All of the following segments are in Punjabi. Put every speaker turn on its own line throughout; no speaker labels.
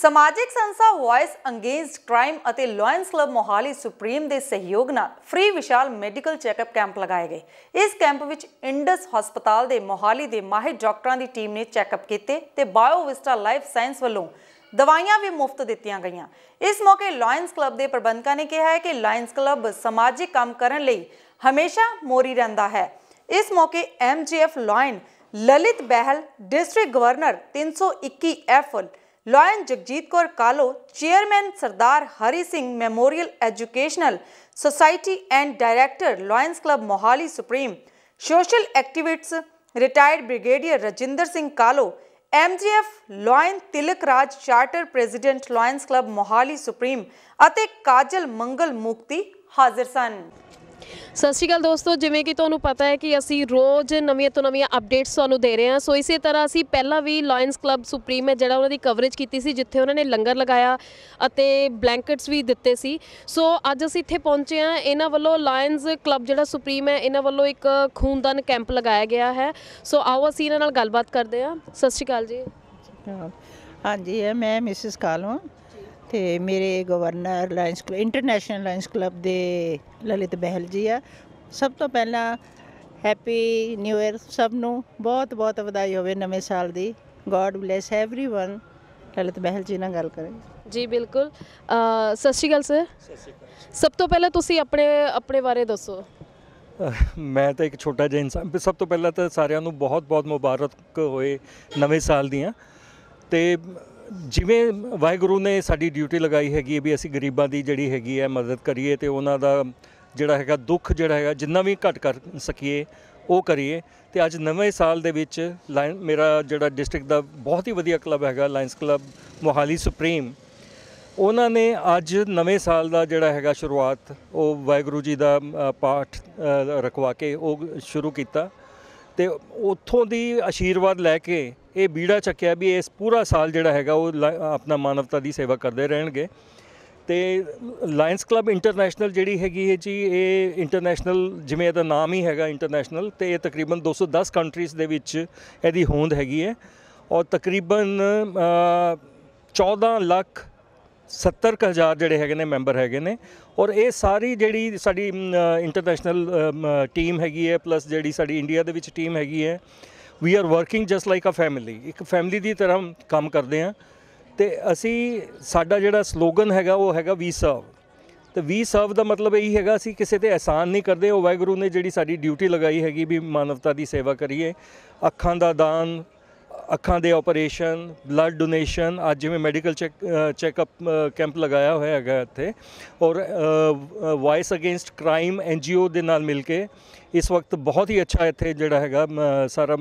ਸਮਾਜਿਕ ਸੰਸਾ ਵੌਇਸ ਅਗੇਂਸਟ ਕ੍ਰਾਈਮ ਅਤੇ ਲਾਇਨਸ ਕਲੱਬ ਮੋਹਾਲੀ ਸੁਪਰੀਮ ਦੇ ਸਹਿਯੋਗ ਨਾਲ ਫ੍ਰੀ ਵਿਸ਼ਾਲ ਮੈਡੀਕਲ ਚੈੱਕਅਪ ਕੈਂਪ ਲਗਾਏ ਗਏ ਇਸ ਕੈਂਪ ਵਿੱਚ ਇੰਡਸ ਹਸਪਤਾਲ ਦੇ ਮੋਹਾਲੀ ਦੇ ਮਾਹਿਰ ਡਾਕਟਰਾਂ ਦੀ ਟੀਮ ਨੇ ਚੈੱਕਅਪ ਕੀਤੇ ਤੇ ਬਾਇਓ ਵਿਸਟਾ ਲਾਈਫ ਸਾਇੰਸ ਵੱਲੋਂ ਦਵਾਈਆਂ ਵੀ ਮੁਫਤ ਦਿੱਤੀਆਂ ਗਈਆਂ ਇਸ ਮੌਕੇ ਲਾਇਨਸ ਕਲੱਬ ਦੇ ਪ੍ਰਬੰਧਕਾਂ ਨੇ ਕਿਹਾ ਹੈ ਕਿ ਲਾਇਨਸ ਕਲੱਬ ਸਮਾਜਿਕ ਕੰਮ ਕਰਨ ਲਈ ਹਮੇਸ਼ਾ ਮੋਰੀ ਰਹਿੰਦਾ ਹੈ ਇਸ ਮੌਕੇ MJF Lion Lalit Behl district governor 321 ਐਫਲ Lion Jagjit Kaur Kalo chairman Sardar Hari Singh Memorial Educational Society and director Lions Club Mohali Supreme social activists retired brigadier Rajinder Singh Kalo MJF Lion Tilak Raj charter president Lions Club Mohali Supreme ਅਤੇ ਕਾਜਲ ਮੰਗਲ ਮੁਕਤੀ ਹਾਜ਼ਰ ਸਨ
ਸਤਿ ਸ਼੍ਰੀ ਅਕਾਲ ਦੋਸਤੋ ਜਿਵੇਂ ਕਿ ਤੁਹਾਨੂੰ ਪਤਾ ਹੈ ਕਿ ਅਸੀਂ ਰੋਜ਼ ਨਵੀਆਂ ਤੋਂ ਨਵੀਆਂ ਅਪਡੇਟਸ ਤੁਹਾਨੂੰ ਦੇ ਰਹੇ ਹਾਂ ਸੋ ਇਸੇ ਤਰ੍ਹਾਂ ਅਸੀਂ ਪਹਿਲਾਂ ਵੀ ਲਾਇਨਸ ਕਲੱਬ ਸੁਪਰੀਮ ਹੈ ਜਿਹੜਾ ਉਹਨਾਂ ਦੀ ਕਵਰੇਜ ਕੀਤੀ ਸੀ ਜਿੱਥੇ ਉਹਨਾਂ ਨੇ ਲੰਗਰ ਲਗਾਇਆ ਅਤੇ ਬਲੈਂਕਟਸ ਵੀ ਦਿੱਤੇ ਸੀ ਸੋ ਅੱਜ ਅਸੀਂ ਇੱਥੇ ਪਹੁੰਚੇ ਹਾਂ ਇਹਨਾਂ ਵੱਲੋਂ ਲਾਇਨਸ ਕਲੱਬ ਜਿਹੜਾ ਸੁਪਰੀਮ ਹੈ ਇਹਨਾਂ ਵੱਲੋਂ ਇੱਕ ਖੂਨਦਾਨ ਕੈਂਪ ਲਗਾਇਆ ਗਿਆ ਹੈ ਸੋ ਆਓ ਅਸੀਂ ਇਹਨਾਂ ਨਾਲ ਗੱਲਬਾਤ ਕਰਦੇ ਹਾਂ ਸਤਿ ਸ਼੍ਰੀ ਅਕਾਲ ਜੀ
ਹਾਂਜੀ ਮੈਂ ਮਿਸਿਸ ਕਾਲੋਂ ਤੇ ਮੇਰੇ governor Lions Club International Lions Club ਦੇ ਲਲਿਤ ਬਹਿਲ ਜੀ ਆ ਸਭ ਤੋਂ ਪਹਿਲਾਂ ਹੈਪੀ ਨਿਊ ਇਅਰ ਸਭ ਨੂੰ ਬਹੁਤ ਬਹੁਤ ਵਧਾਈ ਹੋਵੇ ਨਵੇਂ ਸਾਲ ਦੀ God bless everyone Lalit Behl
ji ਨਾਲ ਗੱਲ ਕਰਾਂਗੇ ਜੀ ਬਿਲਕੁਲ ਸਤਿ ਸ਼੍ਰੀ ਅਕਾਲ ਸਰ ਸਭ ਤੋਂ ਪਹਿਲਾਂ ਤੁਸੀਂ ਆਪਣੇ ਆਪਣੇ ਬਾਰੇ ਦੱਸੋ
ਮੈਂ ਤਾਂ ਇੱਕ ਛੋਟਾ ਜਿਹਾ ਇਨਸਾਨ ਸਭ ਤੋਂ ਪਹਿਲਾਂ ਤਾਂ ਸਾਰਿਆਂ ਨੂੰ ਬਹੁਤ ਬਹੁਤ ਮੁਬਾਰਕ ਹੋਏ ਨਵੇਂ ਸਾਲ ਦੀਆਂ ਤੇ ਜਿਵੇਂ ਵਾਹਿਗੁਰੂ ਨੇ ਸਾਡੀ ਡਿਊਟੀ ਲਗਾਈ ਹੈਗੀ ਵੀ ਅਸੀਂ ਗਰੀਬਾਂ ਦੀ ਜਿਹੜੀ ਹੈਗੀ ਹੈ ਮਦਦ ਕਰੀਏ ਤੇ ਉਹਨਾਂ ਦਾ ਜਿਹੜਾ ਹੈਗਾ ਦੁੱਖ ਜਿਹੜਾ ਹੈਗਾ ਜਿੰਨਾ ਵੀ ਘਟ ਕਰ ਸਕੀਏ ਉਹ ਕਰੀਏ ਤੇ ਅੱਜ ਨਵੇਂ ਸਾਲ ਦੇ ਵਿੱਚ ਮੇਰਾ ਜਿਹੜਾ ਡਿਸਟ੍ਰਿਕਟ ਦਾ ਬਹੁਤ ਹੀ ਵਧੀਆ ਕਲੱਬ ਹੈਗਾ ਲਾਇਨਸ ਕਲੱਬ ਮੋਹਾਲੀ ਸੁਪਰੀਮ ਉਹਨਾਂ ਨੇ ਅੱਜ ਨਵੇਂ ਸਾਲ ਦਾ ਜਿਹੜਾ ਹੈਗਾ ਸ਼ੁਰੂਆਤ ਉਹ ਵਾਹਿਗੁਰੂ ਜੀ ਦਾ ਪਾਠ ਰਖਵਾ ਕੇ ਉਹ ਸ਼ੁਰੂ ਕੀਤਾ ਤੇ ਉੱਥੋਂ ਦੀ ਆਸ਼ੀਰਵਾਦ ਲੈ ਕੇ ਇਹ ਬੀੜਾ ਚੱਕਿਆ ਵੀ ਇਸ ਪੂਰਾ ਸਾਲ ਜਿਹੜਾ ਹੈਗਾ ਉਹ ਆਪਣਾ ਮਾਨਵਤਾ ਦੀ ਸੇਵਾ ਕਰਦੇ ਰਹਿਣਗੇ ਤੇ ਲਾਇਨਸ ਕਲੱਬ ਇੰਟਰਨੈਸ਼ਨਲ ਜਿਹੜੀ ਹੈਗੀ ਹੈ ਜੀ ਇਹ ਇੰਟਰਨੈਸ਼ਨਲ ਜਿਵੇਂ ਇਹਦਾ ਨਾਮ ਹੀ ਹੈਗਾ ਇੰਟਰਨੈਸ਼ਨਲ ਤੇ ਇਹ ਤਕਰੀਬਨ 210 ਕੰਟਰੀਜ਼ ਦੇ ਵਿੱਚ ਇਹਦੀ ਹੋਂਦ ਹੈਗੀ ਹੈ ਔਰ ਤਕਰੀਬਨ 14 ਲੱਖ 70 ਜਿਹੜੇ ਹੈਗੇ ਨੇ ਮੈਂਬਰ ਹੈਗੇ ਨੇ ਔਰ ਇਹ ਸਾਰੀ ਜਿਹੜੀ ਸਾਡੀ ਇੰਟਰਨੈਸ਼ਨਲ ਟੀਮ ਹੈਗੀ ਹੈ ਪਲੱਸ ਜਿਹੜੀ ਸਾਡੀ ਇੰਡੀਆ ਦੇ ਵਿੱਚ ਟੀਮ ਹੈਗੀ ਹੈ we are working just like a family ਇੱਕ ਫੈਮਿਲੀ ਦੀ ਤਰ੍ਹਾਂ ਕੰਮ ਕਰਦੇ ਆ ਤੇ ਅਸੀਂ ਸਾਡਾ ਜਿਹੜਾ ਸਲੋਗਨ ਹੈਗਾ ਉਹ ਹੈਗਾ ਵੀ ਸਰਵ ਤੇ ਵੀ ਸਰਵ ਦਾ ਮਤਲਬ ਇਹੀ ਹੈਗਾ ਅਸੀਂ ਕਿਸੇ ਤੇ ਐਹਸਾਨ ਨਹੀਂ ਕਰਦੇ ਉਹ ਵਾਹਿਗੁਰੂ ਨੇ ਜਿਹੜੀ ਸਾਡੀ ਡਿਊਟੀ ਲਗਾਈ ਹੈਗੀ ਵੀ ਮਾਨਵਤਾ ਦੀ ਸੇਵਾ ਕਰੀਏ ਅੱਖਾਂ ਦਾ ਦਾਨ ਅੱਖਾਂ ਦੇ ਆਪਰੇਸ਼ਨ ਬਲੱਡ ਡੋਨੇਸ਼ਨ ਅੱਜ ਜਿਵੇਂ ਮੈਡੀਕਲ ਚੈੱਕ ਚੈੱਕਅਪ ਕੈਂਪ ਲਗਾਇਆ ਹੋਇਆ ਹੈਗਾ ਇੱਥੇ ਔਰ ਵਾਇਸ ਅਗੇਂਸਟ ਕ੍ਰਾਈਮ ਐਨਜੀਓ ਦੇ ਨਾਲ ਮਿਲ ਕੇ ਇਸ ਵਕਤ ਬਹੁਤ ਹੀ ਅੱਛਾ ਇੱਥੇ ਜਿਹੜਾ ਹੈਗਾ ਸਾਰਾ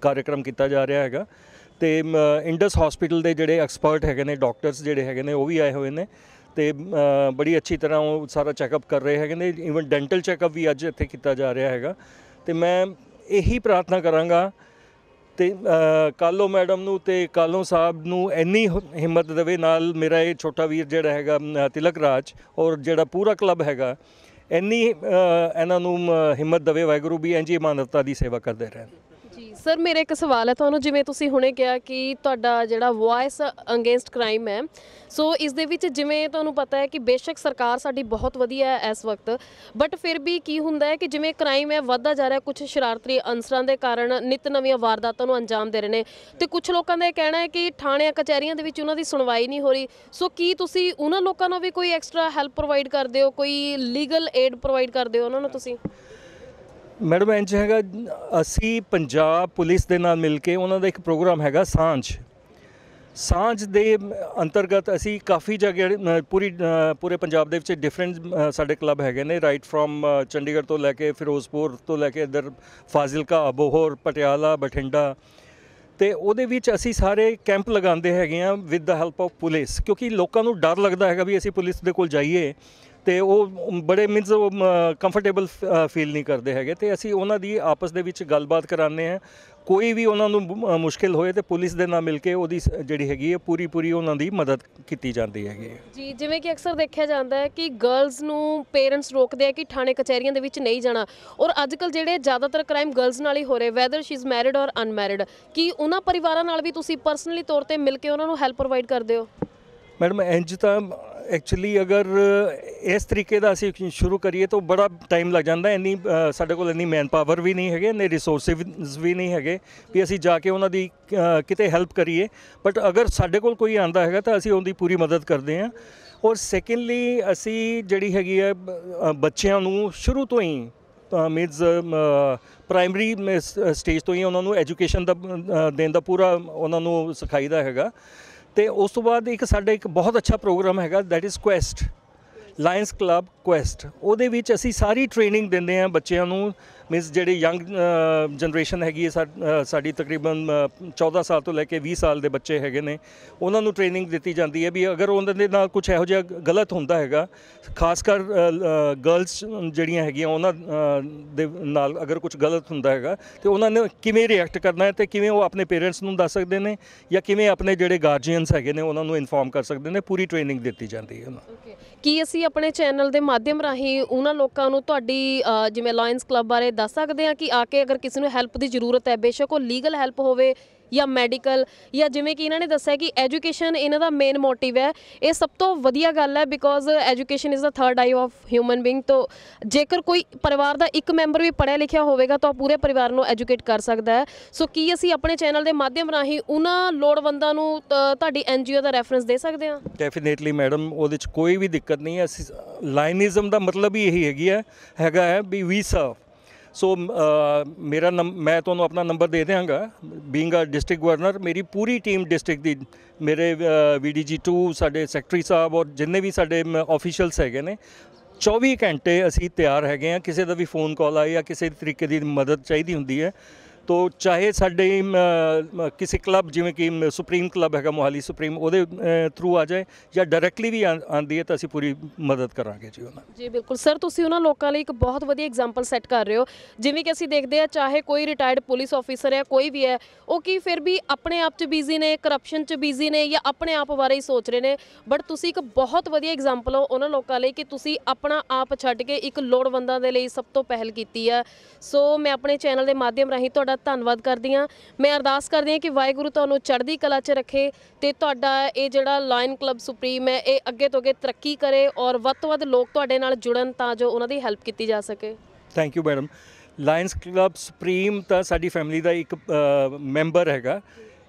ਕਾਰਜਕ੍ਰਮ ਕੀਤਾ ਜਾ ਰਿਹਾ ਹੈਗਾ ਤੇ ਇੰਡਸ ਹਸਪੀਟਲ ਦੇ ਜਿਹੜੇ ਐਕਸਪਰਟ ਹੈਗੇ ਨੇ ਡਾਕਟਰਸ ਜਿਹੜੇ ਹੈਗੇ ਨੇ ਉਹ ਵੀ ਆਏ ਹੋਏ ਨੇ ਤੇ ਬੜੀ ਅੱਛੀ ਤਰ੍ਹਾਂ ਉਹ ਸਾਰਾ ਚੈੱਕਅਪ ਕਰ ਰਹੇ ਹੈਗੇ ਨੇ ਇਵਨ ਡੈਂਟਲ ਚੈੱਕਅਪ ਵੀ ਅੱਜ ਇੱਥੇ ਕੀਤਾ ਜਾ ਰਿਹਾ ਹੈਗਾ ਤੇ ਮੈਂ ਇਹੀ ਪ੍ਰਾਰਥਨਾ ਕਰਾਂਗਾ ਤੇ ਕਾਲੋ ਮੈਡਮ ਨੂੰ ਤੇ ਕਾਲੋ ਸਾਹਿਬ ਨੂੰ ਇੰਨੀ ਹਿੰਮਤ ਦੇਵੇ ਨਾਲ ਮੇਰਾ ਇਹ ਛੋਟਾ ਵੀਰ ਜਿਹੜਾ ਹੈਗਾ ਤਿਲਕ ਰਾਜ ਔਰ ਜਿਹੜਾ ਪੂਰਾ ਕਲੱਬ ਹੈਗਾ ਇੰਨੀ ਇਹਨਾਂ ਨੂੰ ਹਿੰਮਤ ਦੇਵੇ ਵਾਹਿਗੁਰੂ ਵੀ ਇੰਜੀ ਇਮਾਨਤਾਂ ਦੀ ਸੇਵਾ ਕਰਦੇ ਰਹਿਣ
ਸਰ ਮੇਰੇ ਇੱਕ ਸਵਾਲ ਹੈ ਤੁਹਾਨੂੰ ਜਿਵੇਂ ਤੁਸੀਂ ਹੁਣੇ ਕਿਹਾ ਕਿ ਤੁਹਾਡਾ ਜਿਹੜਾ ਵੌਇਸ ਅਗੇਂਸਟ ਕ੍ਰਾਈਮ ਹੈ ਸੋ ਇਸ ਦੇ ਵਿੱਚ ਜਿਵੇਂ ਤੁਹਾਨੂੰ ਪਤਾ ਹੈ ਕਿ ਬੇਸ਼ੱਕ ਸਰਕਾਰ ਸਾਡੀ ਬਹੁਤ ਵਧੀਆ ਹੈ ਇਸ ਵਕਤ ਬਟ ਫਿਰ ਵੀ ਕੀ ਹੁੰਦਾ ਹੈ ਕਿ ਜਿਵੇਂ ਕ੍ਰਾਈਮ ਹੈ ਵੱਧਦਾ ਜਾ ਰਿਹਾ ਕੁਝ ਸ਼ਰਾਰਤੀ ਅੰਸਰਾਂ ਦੇ ਕਾਰਨ ਨਿਤ ਨਵੀਆਂ ਵਾਰਦਾਤਾਂ ਨੂੰ ਅੰਜਾਮ ਦੇ ਰਹੇ ਨੇ ਤੇ ਕੁਝ ਲੋਕਾਂ ਦਾ ਇਹ ਕਹਿਣਾ ਹੈ ਕਿ ਥਾਣਿਆਂ ਕਚਹਿਰੀਆਂ ਦੇ ਵਿੱਚ ਉਹਨਾਂ ਦੀ ਸੁਣਵਾਈ ਨਹੀਂ ਹੋ ਰਹੀ ਸੋ ਕੀ ਤੁਸੀਂ ਉਹਨਾਂ ਲੋਕਾਂ ਨੂੰ ਵੀ ਕੋਈ ਐਕਸਟਰਾ ਹੈਲਪ ਪ੍ਰੋਵਾਈਡ ਕਰਦੇ ਹੋ ਕੋਈ ਲੀਗਲ ਏਡ ਪ੍ਰੋਵਾਈਡ ਕਰਦੇ ਹੋ ਉਹਨਾਂ ਨੂੰ ਤੁਸੀਂ
ਮੈਡਮ ਇੰਜ ਹੈਗਾ ਅਸੀਂ ਪੰਜਾਬ ਪੁਲਿਸ ਦੇ ਨਾਲ ਮਿਲ ਕੇ ਉਹਨਾਂ ਦਾ ਇੱਕ ਪ੍ਰੋਗਰਾਮ ਹੈਗਾ ਸਾਂਝ ਸਾਂਝ ਦੇ ਅੰਤਰਗਤ ਅਸੀਂ ਕਾਫੀ ਜਗ੍ਹਾ ਪੂਰੀ ਪੂਰੇ ਪੰਜਾਬ ਦੇ ਵਿੱਚ ਡਿਫਰੈਂਟ ਸਾਡੇ ਕਲੱਬ ਹੈਗੇ ਨੇ ਰਾਈਟ ਫਰਮ ਚੰਡੀਗੜ੍ਹ ਤੋਂ ਲੈ ਕੇ ਫਿਰੋਜ਼ਪੁਰ ਤੋਂ ਲੈ ਕੇ ਇਧਰ ਫਾਜ਼ਿਲਕਾ ਅਬੋਹਰ ਪਟਿਆਲਾ ਬਠਿੰਡਾ ਤੇ ਉਹਦੇ ਵਿੱਚ ਅਸੀਂ ਸਾਰੇ ਕੈਂਪ ਲਗਾਉਂਦੇ ਹੈਗੇ ਆ with the help of police ਕਿਉਂਕਿ ਲੋਕਾਂ ਨੂੰ ਡਰ ਲੱਗਦਾ ਹੈਗਾ ਵੀ ਅਸੀਂ ਪੁਲਿਸ ਦੇ ਕੋਲ ਜਾਈਏ ਤੇ ਉਹ ਬੜੇ ਮੀਨਸ ਉਹ ਕੰਫਰਟੇਬਲ ਫੀਲ ਨਹੀਂ ਕਰਦੇ ਹੈਗੇ ਤੇ ਅਸੀਂ ਉਹਨਾਂ ਦੀ ਆਪਸ ਦੇ ਵਿੱਚ ਗੱਲਬਾਤ ਕਰਾਉਂਦੇ ਆ ਕੋਈ ਵੀ ਉਹਨਾਂ ਨੂੰ ਮੁਸ਼ਕਿਲ ਹੋਏ ਤੇ ਪੁਲਿਸ ਦੇ ਨਾਲ ਮਿਲ ਕੇ ਉਹਦੀ ਜਿਹੜੀ ਹੈਗੀ ਹੈ ਪੂਰੀ ਪੂਰੀ ਉਹਨਾਂ ਦੀ ਮਦਦ ਕੀਤੀ ਜਾਂਦੀ ਹੈਗੀ
ਜੀ ਜਿਵੇਂ ਕਿ ਅਕਸਰ ਦੇਖਿਆ ਜਾਂਦਾ ਹੈ ਕਿ ਗਰਲਸ ਨੂੰ ਪੇਰੈਂਟਸ ਰੋਕਦੇ ਆ ਕਿ ਥਾਣੇ ਕਚਹਿਰੀਆਂ ਦੇ ਵਿੱਚ ਨਹੀਂ ਜਾਣਾ ਔਰ ਅੱਜਕੱਲ ਜਿਹੜੇ ਜ਼ਿਆਦਾਤਰ ਕ੍ਰਾਈਮ ਗਰਲਸ ਨਾਲ ਹੀ ਹੋ ਰਹੇ whether she is married or unmarried ਕੀ ਉਹਨਾਂ ਪਰਿਵਾਰਾਂ ਨਾਲ ਵੀ ਤੁਸੀਂ ਪਰਸਨਲੀ ਤੌਰ ਤੇ ਮਿਲ ਕੇ ਉਹਨਾਂ ਨੂੰ ਹੈਲਪ ਪ੍ਰੋਵਾਈਡ ਕਰਦੇ ਹੋ
ਮੈਡਮ ਇੰਜ ਤਾਂ ਐਕਚੁਅਲੀ ਅਗਰ ਇਸ ਤਰੀਕੇ ਦਾ ਅਸੀਂ ਸ਼ੁਰੂ ਕਰੀਏ ਤਾਂ ਬੜਾ ਟਾਈਮ ਲੱਗ ਜਾਂਦਾ ਇੰਨੀ ਸਾਡੇ ਕੋਲ ਇੰਨੀ ਮੈਨ ਪਾਵਰ ਵੀ ਨਹੀਂ ਹੈਗੇ ਨੇ ਰਿਸੋਰਸਸ ਵੀ ਨਹੀਂ ਹੈਗੇ ਵੀ ਅਸੀਂ ਜਾ ਕੇ ਉਹਨਾਂ ਦੀ ਕਿਤੇ ਹੈਲਪ ਕਰੀਏ ਬਟ ਅਗਰ ਸਾਡੇ ਕੋਲ ਕੋਈ ਆਂਦਾ ਹੈਗਾ ਤਾਂ ਅਸੀਂ ਉਹਦੀ ਪੂਰੀ ਮਦਦ ਕਰਦੇ ਹਾਂ ਔਰ ਸੈਕੰਡਲੀ ਅਸੀਂ ਜਿਹੜੀ ਹੈਗੀ ਹੈ ਬੱਚਿਆਂ ਨੂੰ ਸ਼ੁਰੂ ਤੋਂ ਹੀ ਮੀਨਸ ਪ੍ਰਾਇਮਰੀ ਸਟੇਜ ਤੋਂ ਹੀ ਉਹਨਾਂ ਨੂੰ ਐਜੂਕੇਸ਼ਨ ਦਾ ਦੇਣ ਦਾ ਪੂਰਾ ਉਹਨਾਂ ਨੂੰ ਸਿਖਾਈਦਾ ਹੈਗਾ ਤੇ ਉਸ ਤੋਂ ਬਾਅਦ ਇੱਕ ਸਾਡਾ ਇੱਕ ਬਹੁਤ ਅੱਛਾ ਪ੍ਰੋਗਰਾਮ ਹੈਗਾ that is Quest Lions Club Quest ਉਹਦੇ ਵਿੱਚ ਅਸੀਂ ਸਾਰੀ ਟ੍ਰੇਨਿੰਗ ਦਿੰਦੇ ਆ ਬੱਚਿਆਂ ਨੂੰ ਮੀਨਸ ਜਿਹੜੀ ਯੰਗ ਜਨਰੇਸ਼ਨ ਹੈਗੀ ਹੈ ਸਾਡੀ ਤਕਰੀਬਨ 14 ਸਾਲ ਤੋਂ ਲੈ ਕੇ 20 ਸਾਲ ਦੇ ਬੱਚੇ ਹੈਗੇ ਨੇ ਉਹਨਾਂ ਨੂੰ ਟ੍ਰੇਨਿੰਗ ਦਿੱਤੀ ਜਾਂਦੀ ਹੈ ਵੀ ਅਗਰ ਉਹਨਾਂ ਦੇ ਨਾਲ ਕੁਝ ਇਹੋ ਜਿਹਾ ਗਲਤ ਹੁੰਦਾ ਹੈਗਾ ਖਾਸ ਕਰ ਗਰਲਸ ਜਿਹੜੀਆਂ ਹੈਗੀਆਂ ਉਹਨਾਂ ਦੇ ਨਾਲ ਅਗਰ ਕੁਝ ਗਲਤ ਹੁੰਦਾ ਹੈਗਾ ਤੇ ਉਹਨਾਂ ਨੇ ਕਿਵੇਂ ਰਿਐਕਟ ਕਰਨਾ ਹੈ ਤੇ ਕਿਵੇਂ ਉਹ ਆਪਣੇ ਪੇਰੈਂਟਸ ਨੂੰ ਦੱਸ ਸਕਦੇ ਨੇ ਜਾਂ ਕਿਵੇਂ ਆਪਣੇ ਜਿਹੜੇ ਗਾਰਡੀਅਨਸ ਹੈਗੇ ਨੇ ਉਹਨਾਂ ਨੂੰ ਇਨਫੋਰਮ ਕਰ ਸਕਦੇ ਨੇ ਪੂਰੀ ਟ੍ਰੇਨਿੰਗ ਦਿੱਤੀ ਜਾਂਦੀ ਹੈ ਉਹਨਾਂ
ਕੀ ਅਸੀਂ ਆਪਣੇ ਚੈਨਲ ਦੇ ਮਾਧਿਅਮ ਰਾਹੀਂ ਉਹਨਾਂ ਲੋਕਾਂ ਨੂੰ ਤੁਹਾਡੀ ਜਿਵੇਂ ਲਾਇਨਸ ਕਲੱਬ ਬਾਰੇ ਦੱਸ ਸਕਦੇ ਆ ਕਿ ਆ ਕੇ ਅਗਰ ਕਿਸੇ ਨੂੰ ਹੈਲਪ ਦੀ ਜ਼ਰੂਰਤ ਹੈ ਬੇਸ਼ੱਕ ਉਹ ਲੀਗਲ ਹੈਲਪ ਹੋਵੇ ਜਾਂ ਮੈਡੀਕਲ ਜਾਂ ਜਿਵੇਂ ਕਿ ਇਹਨਾਂ ਨੇ ਦੱਸਿਆ ਕਿ ਐਜੂਕੇਸ਼ਨ ਇਹਨਾਂ ਦਾ ਮੇਨ ਮੋਟਿਵ ਹੈ ਇਹ ਸਭ ਤੋਂ ਵਧੀਆ ਗੱਲ ਹੈ because education is the third eye of human being ਤੋਂ ਜੇਕਰ ਕੋਈ ਪਰਿਵਾਰ ਦਾ ਇੱਕ ਮੈਂਬਰ ਵੀ ਪੜ੍ਹਿਆ ਲਿਖਿਆ ਹੋਵੇਗਾ ਤਾਂ ਪੂਰੇ ਪਰਿਵਾਰ ਨੂੰ ਐਜੂਕੇਟ ਕਰ ਸਕਦਾ ਹੈ ਸੋ ਕੀ ਅਸੀਂ ਆਪਣੇ ਚੈਨਲ ਦੇ ਮਾਧਿਅਮ ਰਾਹੀਂ ਉਹਨਾਂ ਲੋੜਵੰਦਾਂ ਨੂੰ ਤੁਹਾਡੀ ਐਨਜੀਓ ਦਾ ਰੈਫਰੈਂਸ ਦੇ ਸਕਦੇ ਹਾਂ
ਡੈਫੀਨੇਟਲੀ ਮੈਡਮ ਉਹਦੇ ਵਿੱਚ ਕੋਈ ਵੀ ਦਿੱਕਤ ਨਹੀਂ ਹੈ ਅਸੀਂ ਲਾਈਨਿਜ਼ਮ ਦਾ ਮਤਲਬ ਹੀ ਇਹੀ ਹੈਗੀ ਹੈ ਹੈਗਾ ਹੈ ਵੀ ਵੀ ਸਰਵ ਸੋ uh, ਮੇਰਾ ਮੈਂ ਤੁਹਾਨੂੰ ਆਪਣਾ ਨੰਬਰ ਦੇ ਦੇਵਾਂਗਾ ਬੀਇੰਗ ਅ ਡਿਸਟ੍ਰਿਕਟ ਗਵਰਨਰ ਮੇਰੀ ਪੂਰੀ ਟੀਮ ਡਿਸਟ੍ਰਿਕਟ ਦੀ ਮੇਰੇ ਵੀਡੀਜੀ 2 ਸਾਡੇ ਸੈਕਟਰੀ ਸਾਹਿਬ ਔਰ ਜਿੰਨੇ ਵੀ ਸਾਡੇ ਆਫੀਸ਼ੀਅਲਸ ਹੈਗੇ ਨੇ 24 ਘੰਟੇ ਅਸੀਂ ਤਿਆਰ ਹੈਗੇ ਆ ਕਿਸੇ ਦਾ ਵੀ ਫੋਨ ਕਾਲ ਆਏ ਜਾਂ ਕਿਸੇ ਤਰੀਕੇ ਦੀ ਮਦਦ ਚਾਹੀਦੀ ਹੁੰਦੀ ਹੈ ਤੋ ਚਾਹੇ ਸਾਡੇ ਕਿਸੇ ਕਲੱਬ ਜਿਵੇਂ ਕਿ ਸੁਪਰੀਮ ਕਲੱਬ ਹੈਗਾ ਮੋਹਾਲੀ ਸੁਪਰੀਮ ਉਹਦੇ ਥਰੂ ਆ ਜਾਏ ਜਾਂ ਡਾਇਰੈਕਟਲੀ ਵੀ ਆਂਦੀ ਹੈ ਤਾਂ ਅਸੀਂ ਪੂਰੀ ਮਦਦ ਕਰਾਂਗੇ ਜੀ ਉਹਨਾਂ
ਜੀ ਬਿਲਕੁਲ ਸਰ ਤੁਸੀਂ ਉਹਨਾਂ ਲੋਕਾਂ ਲਈ ਇੱਕ ਬਹੁਤ ਵਧੀਆ ਐਗਜ਼ਾਮਪਲ ਸੈੱਟ ਕਰ ਰਹੇ ਹੋ ਜਿਵੇਂ ਕਿ ਅਸੀਂ ਦੇਖਦੇ ਆ ਚਾਹੇ ਕੋਈ ਰਿਟਾਇਰਡ ਪੁਲਿਸ ਆਫੀਸਰ ਹੈ ਕੋਈ ਵੀ ਹੈ ਉਹ ਕੀ ਫਿਰ ਵੀ ਆਪਣੇ ਆਪ 'ਚ ਬਿਜ਼ੀ ਨੇ ਕਰਪਸ਼ਨ 'ਚ ਬਿਜ਼ੀ ਨੇ ਜਾਂ ਆਪਣੇ ਆਪ ਬਾਰੇ ਹੀ ਸੋਚ ਰਹੇ ਨੇ ਬਟ ਤੁਸੀਂ ਇੱਕ ਬਹੁਤ ਵਧੀਆ ਐਗਜ਼ਾਮਪਲ ਹੋ ਉਹਨਾਂ ਲੋਕਾਂ ਲਈ ਕਿ ਤੁਸੀਂ ਆਪਣਾ ਆਪ ਛੱਡ ਕੇ ਇੱਕ ਲੋੜਵੰਦਾਂ ਦੇ ਲਈ ਸਭ ਤੋਂ ਪਹਿਲ ਕੀਤੀ ਆ ਸੋ ਮੈਂ ਆਪਣੇ ਚੈਨਲ ਦੇ ਮਾਧਿਅਮ ਰਾਹੀਂ ਤੁਹਾਡਾ ਤੁਹਾਡਾ ਧੰਨਵਾਦ ਕਰਦੀ ਆ ਮੈਂ ਅਰਦਾਸ ਕਰਦੀ ਆ ਕਿ ਵਾਹਿਗੁਰੂ ਤੁਹਾਨੂੰ ਚੜ੍ਹਦੀ ਕਲਾ 'ਚ ਰੱਖੇ ਤੇ ਤੁਹਾਡਾ ਇਹ ਜਿਹੜਾ ਲਾਇਨ ਕਲੱਬ ਸੁਪਰੀਮ ਹੈ ਇਹ ਅੱਗੇ ਤੋਂ ਅੱਗੇ ਤਰੱਕੀ ਕਰੇ ਔਰ ਵੱਧ ਤੋਂ ਵੱਧ ਲੋਕ ਤੁਹਾਡੇ ਨਾਲ ਜੁੜਨ ਤਾਂ ਜੋ ਉਹਨਾਂ ਦੀ ਹੈਲਪ ਕੀਤੀ ਜਾ ਸਕੇ
thank you madam Lions Club Supreme ਤਾਂ ਸਾਡੀ ਫੈਮਿਲੀ ਦਾ ਇੱਕ ਮੈਂਬਰ ਹੈਗਾ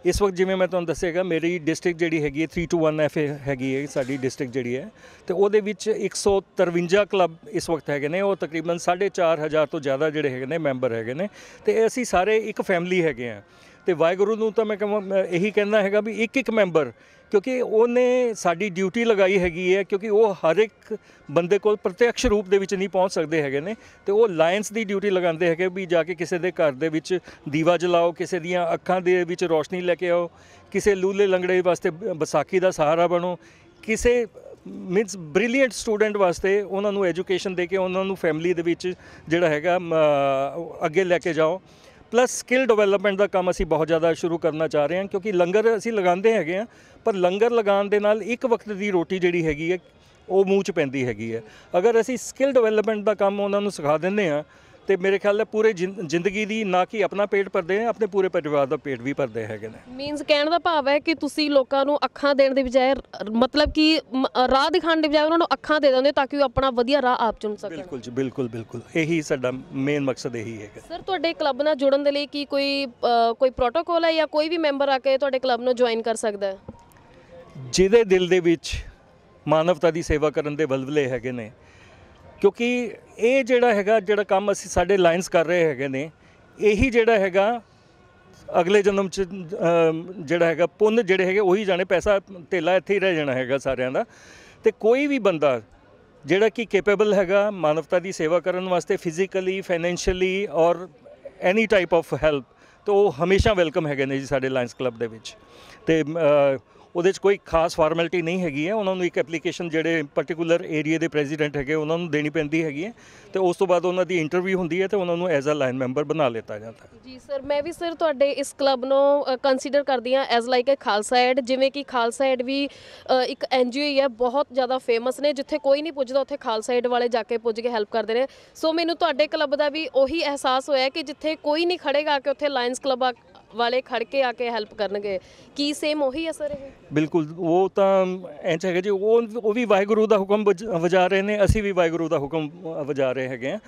ਇਸ ਵਕਤ ਜਿਵੇਂ ਮੈਂ ਤੁਹਾਨੂੰ ਦੱਸੇਗਾ ਮੇਰੀ ਡਿਸਟ੍ਰਿਕਟ ਜਿਹੜੀ ਹੈਗੀ ਹੈ 321 ਐਫ ਹੈਗੀ ਹੈ ਸਾਡੀ ਡਿਸਟ੍ਰਿਕਟ ਜਿਹੜੀ ਹੈ ਤੇ ਉਹਦੇ ਵਿੱਚ 153 ਕਲੱਬ ਇਸ ਵਕਤ ਹੈਗੇ ਨੇ ਉਹ ਤਕਰੀਬਨ 4500 ਤੋਂ ਜ਼ਿਆਦਾ ਜਿਹੜੇ ਹੈਗੇ ਨੇ ਮੈਂਬਰ ਹੈਗੇ ਨੇ ਤੇ ਅਸੀਂ ਸਾਰੇ ਇੱਕ ਫੈਮਿਲੀ ਹੈਗੇ ਆ ਤੇ ਵਾਹਿਗੁਰੂ ਨੂੰ ਤਾਂ ਮੈਂ ਇਹੀ ਕਹਿੰਦਾ ਹੈਗਾ ਵੀ ਇੱਕ ਇੱਕ ਮੈਂਬਰ ਕਿਉਂਕਿ ਉਹਨੇ ਸਾਡੀ ਡਿਊਟੀ ਲਗਾਈ ਹੈਗੀ ਹੈ ਕਿਉਂਕਿ ਉਹ ਹਰ ਇੱਕ ਬੰਦੇ ਕੋਲ ਪ੍ਰਤੱਖ ਰੂਪ ਦੇ ਵਿੱਚ ਨਹੀਂ ਪਹੁੰਚ ਸਕਦੇ ਹੈਗੇ ਨੇ ਤੇ ਉਹ ਲਾਇੰਸ ਦੀ ਡਿਊਟੀ ਲਗਾਉਂਦੇ ਹੈਗੇ ਵੀ ਜਾ ਕੇ ਕਿਸੇ ਦੇ ਘਰ ਦੇ ਵਿੱਚ ਦੀਵਾ ਜਲਾਓ ਕਿਸੇ ਦੀਆਂ ਅੱਖਾਂ ਦੇ ਵਿੱਚ ਰੋਸ਼ਨੀ ਲੈ ਕੇ ਆਓ ਕਿਸੇ ਲੂਲੇ ਲੰਗੜੇ ਵਾਸਤੇ ਵਿਸਾਖੀ ਦਾ ਸਹਾਰਾ ਬਣੋ ਕਿਸੇ ਮੀਨਸ ਬ੍ਰਿਲੀਅੰਟ ਸਟੂਡੈਂਟ ਵਾਸਤੇ ਉਹਨਾਂ ਨੂੰ ਐਜੂਕੇਸ਼ਨ ਦੇ ਕੇ ਉਹਨਾਂ ਨੂੰ ਫੈਮਿਲੀ ਦੇ ਵਿੱਚ ਜਿਹੜਾ ਹੈਗਾ ਅੱਗੇ ਲੈ ਕੇ ਜਾਓ ਪਲੱਸ ਸਕਿੱਲ ਡਿਵੈਲਪਮੈਂਟ ਦਾ ਕੰਮ ਅਸੀਂ ਬਹੁਤ ਜ਼ਿਆਦਾ ਸ਼ੁਰੂ ਕਰਨਾ ਚਾਹ ਰਹੇ ਹਾਂ ਕਿਉਂਕਿ ਲੰਗਰ ਅਸੀਂ ਲਗਾਉਂਦੇ ਹੈਗੇ ਆ ਪਰ ਲੰਗਰ ਲਗਾਉਣ ਦੇ ਨਾਲ ਇੱਕ ਵਕਤ ਦੀ ਰੋਟੀ ਜਿਹੜੀ ਹੈਗੀ ਹੈ ਉਹ ਮੂੰਹ 'ਚ ਪੈਂਦੀ ਹੈਗੀ ਹੈ ਅਗਰ ਅਸੀਂ ਸਕਿੱਲ ਡਿਵੈਲਪਮੈਂਟ ਦਾ ਕੰਮ ਉਹਨਾਂ ਨੂੰ ਸਿਖਾ ਦਿੰਦੇ ਆ ਤੇ ਮੇਰੇ ਖਿਆਲ ਨਾਲ ਪੂਰੇ ਜ਼ਿੰਦਗੀ ਦੀ ਨਾ ਕਿ ਆਪਣਾ ਪੇਟ ਭਰਦੇ ਨੇ ਆਪਣੇ ਪੂਰੇ ਪਰਿਵਾਰ ਦਾ ਪੇਟ ਵੀ ਭਰਦੇ ਹੈਗੇ ਨੇ
ਮੀਨਸ ਕਹਿਣ ਦਾ ਭਾਵ ਹੈ ਕਿ ਤੁਸੀਂ ਲੋਕਾਂ ਨੂੰ ਅੱਖਾਂ ਦੇਣ ਦੇ ਬਜਾਏ ਮਤਲਬ ਕਿ ਰਾਹ ਦਿਖਾਣ ਦੇ ਬਜਾਏ ਉਹਨਾਂ ਨੂੰ ਅੱਖਾਂ ਦੇ ਦਿੰਦੇ ਤਾਂ ਕਿ ਉਹ ਆਪਣਾ ਵਧੀਆ ਰਾਹ ਆਪ ਚੁਣ ਸਕਣ ਬਿਲਕੁਲ
ਜੀ ਬਿਲਕੁਲ ਬਿਲਕੁਲ ਇਹੀ ਸਾਡਾ ਮੇਨ ਮਕਸਦ ਇਹੀ ਹੈਗਾ
ਸਰ ਤੁਹਾਡੇ ਕਲੱਬ ਨਾਲ ਜੁੜਨ ਦੇ ਲਈ ਕੀ ਕੋਈ ਕੋਈ ਪ੍ਰੋਟੋਕੋਲ ਹੈ ਜਾਂ ਕੋਈ ਵੀ ਮੈਂਬਰ ਆ ਕੇ ਤੁਹਾਡੇ ਕਲੱਬ ਨੂੰ ਜੁਆਇਨ ਕਰ ਸਕਦਾ ਹੈ
ਜਿਹਦੇ ਦਿਲ ਦੇ ਵਿੱਚ ਮਾਨਵਤਾ ਦੀ ਸੇਵਾ ਕਰਨ ਦੇ ਬਲਬਲੇ ਹੈਗੇ ਨੇ ਕਿਉਂਕਿ ਇਹ ਜਿਹੜਾ ਹੈਗਾ ਜਿਹੜਾ ਕੰਮ ਅਸੀਂ ਸਾਡੇ ਲਾਈਨਸ ਕਰ ਰਹੇ ਹੈਗੇ ਨੇ ਇਹੀ ਜਿਹੜਾ ਹੈਗਾ ਅਗਲੇ ਜਨਮ ਚ ਜਿਹੜਾ ਹੈਗਾ ਪੁੰਨ ਜਿਹੜੇ ਹੈਗੇ ਉਹੀ ਜਾਣੇ ਪੈਸਾ ਤੇਲਾ ਇੱਥੇ ਹੀ ਰਹਿ ਜਾਣਾ ਹੈਗਾ ਸਾਰਿਆਂ ਦਾ ਤੇ ਕੋਈ ਵੀ ਬੰਦਾ ਜਿਹੜਾ ਕਿ ਕੈਪੇਬਲ ਹੈਗਾ ਮਾਨਵਤਾ ਦੀ ਸੇਵਾ ਕਰਨ ਵਾਸਤੇ ਫਿਜ਼ੀਕਲੀ ਫਾਈਨੈਂਸ਼ੀਅਲੀ ਔਰ ਐਨੀ ਟਾਈਪ ਆਫ ਹੈਲਪ ਤੋਂ ਹਮੇਸ਼ਾ ਵੈਲਕਮ ਹੈਗੇ ਨੇ ਜੀ ਸਾਡੇ ਲਾਇੰਸ ਕਲੱਬ ਦੇ ਵਿੱਚ ਤੇ ਉਹਦੇ 'ਚ ਕੋਈ ਖਾਸ ਫਾਰਮੈਲਿਟੀ ਨਹੀਂ ਹੈਗੀ ਹੈ ਉਹਨਾਂ ਨੂੰ ਇੱਕ ਐਪਲੀਕੇਸ਼ਨ ਜਿਹੜੇ ਪਾਰਟਿਕੂਲਰ ਏਰੀਆ ਦੇ ਪ੍ਰੈਜ਼ੀਡੈਂਟ ਹੈਗੇ ਉਹਨਾਂ ਨੂੰ ਦੇਣੀ ਪੈਂਦੀ ਹੈਗੀ ਹੈ ਤੇ ਉਸ ਤੋਂ ਬਾਅਦ ਉਹਨਾਂ ਦੀ ਇੰਟਰਵਿਊ ਹੁੰਦੀ ਹੈ ਤੇ ਉਹਨਾਂ ਨੂੰ ਐਜ਼ ਅ ਲਾਈਨ ਮੈਂਬਰ ਬਣਾ ਲਿੱਤਾ ਜਾਂਦਾ
ਜੀ ਸਰ ਮੈਂ ਵੀ ਸਰ ਤੁਹਾਡੇ ਇਸ ਕਲੱਬ ਨੂੰ ਕੰਸੀਡਰ ਕਰਦੀ ਹਾਂ as like a Khalsa Aid ਜਿਵੇਂ ਕਿ ਖਾਲਸਾ ਐਡ ਵੀ ਇੱਕ ਐਨਜੀਓ ਜੀਓ ਹੈ ਬਹੁਤ ਜ਼ਿਆਦਾ ਫੇਮਸ ਨੇ ਜਿੱਥੇ ਕੋਈ ਨਹੀਂ ਪੁੱਜਦਾ ਉੱਥੇ ਖਾਲਸਾ ਐਡ ਵਾਲੇ ਜਾ ਕੇ ਪੁੱਜ ਕੇ ਹੈਲਪ ਕਰਦੇ ਨੇ ਸੋ ਮੈਨੂੰ ਤੁਹਾਡੇ ਕਲੱਬ ਦਾ ਵੀ ਉਹੀ ਅਹਿਸਾਸ ਹੋਇਆ ਕਿ ਜਿੱਥੇ ਕੋਈ ਨਹੀਂ ਖੜੇਗਾ ਕਿ ਉੱਥੇ ਲਾਇਨਸ ਕਲੱਬ ਆ ਵਾਲੇ ਖੜ ਕੇ ਆ ਕੇ ਹੈਲਪ ਕਰਨਗੇ ਕੀ ਸੇਮ ਉਹੀ ਅਸਰ ਹੈ
ਬਿਲਕੁਲ ਉਹ ਤਾਂ ਐਂਚ ਹੈਗਾ ਜੀ ਉਹ ਉਹ ਵੀ ਵਾਹਿਗੁਰੂ ਦਾ ਹੁਕਮ ਵਜਾ ਰਹੇ ਨੇ ਅਸੀਂ ਵੀ ਵਾਹਿਗੁਰੂ ਦਾ ਹੁਕਮ ਵਜਾ ਰਹੇ ਹੈਗੇ ਆ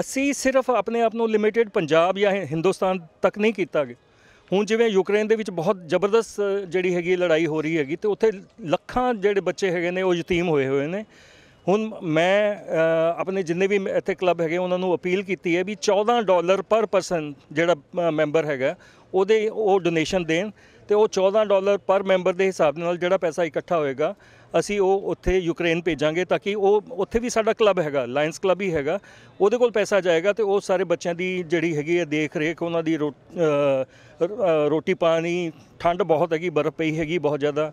ਅਸੀਂ ਸਿਰਫ ਆਪਣੇ ਆਪ ਨੂੰ ਲਿਮਿਟਿਡ ਪੰਜਾਬ ਜਾਂ ਹਿੰਦੁਸਤਾਨ ਤੱਕ ਨਹੀਂ ਕੀਤਾ ਗਿਆ ਹੁਣ ਜਿਵੇਂ ਯੂਕਰੇਨ ਦੇ ਵਿੱਚ ਬਹੁਤ ਜ਼ਬਰਦਸਤ ਜਿਹੜੀ ਹੈਗੀ ਲੜਾਈ ਹੋ ਰਹੀ ਹੈਗੀ ਤੇ ਉੱਥੇ ਲੱਖਾਂ ਜਿਹੜੇ ਬੱਚੇ ਹੈਗੇ ਨੇ ਉਹ ਯਤੀਮ ਹੋਏ ਹੋਏ ਨੇ ਹੁਣ ਮੈਂ ਆਪਣੇ ਜਿੰਨੇ ਵੀ ਇੱਥੇ ਕਲੱਬ ਹੈਗੇ ਉਹਨਾਂ ਨੂੰ ਅਪੀਲ ਕੀਤੀ ਹੈ ਵੀ 14 ਡਾਲਰ ਪਰ ਪਰਸਨ ਜਿਹੜਾ ਮੈਂਬਰ ਹੈਗਾ ਉਹਦੇ ਉਹ ਡੋਨੇਸ਼ਨ ਦੇਣ ਤੇ ਉਹ 14 ਡਾਲਰ ਪਰ ਮੈਂਬਰ ਦੇ ਹਿਸਾਬ ਨਾਲ ਜਿਹੜਾ ਪੈਸਾ ਇਕੱਠਾ ਹੋਏਗਾ ਅਸੀਂ ਉਹ ਉੱਥੇ ਯੂਕਰੇਨ ਭੇਜਾਂਗੇ ਤਾਂ ਕਿ ਉਹ ਉੱਥੇ ਵੀ ਸਾਡਾ ਕਲੱਬ ਹੈਗਾ ਲਾਇਨਸ ਕਲੱਬ ਹੀ ਹੈਗਾ ਉਹਦੇ ਕੋਲ ਪੈਸਾ ਜਾਏਗਾ ਤੇ ਉਹ ਸਾਰੇ ਬੱਚਿਆਂ ਦੀ ਜਿਹੜੀ ਹੈਗੀ ਹੈ ਦੇਖ ਰੇਖ ਉਹਨਾਂ ਦੀ ਰੋਟੀ ਪਾਣੀ ਠੰਡ ਬਹੁਤ ਹੈਗੀ ਬਰਫ਼ ਪਈ ਹੈਗੀ ਬਹੁਤ ਜ਼ਿਆਦਾ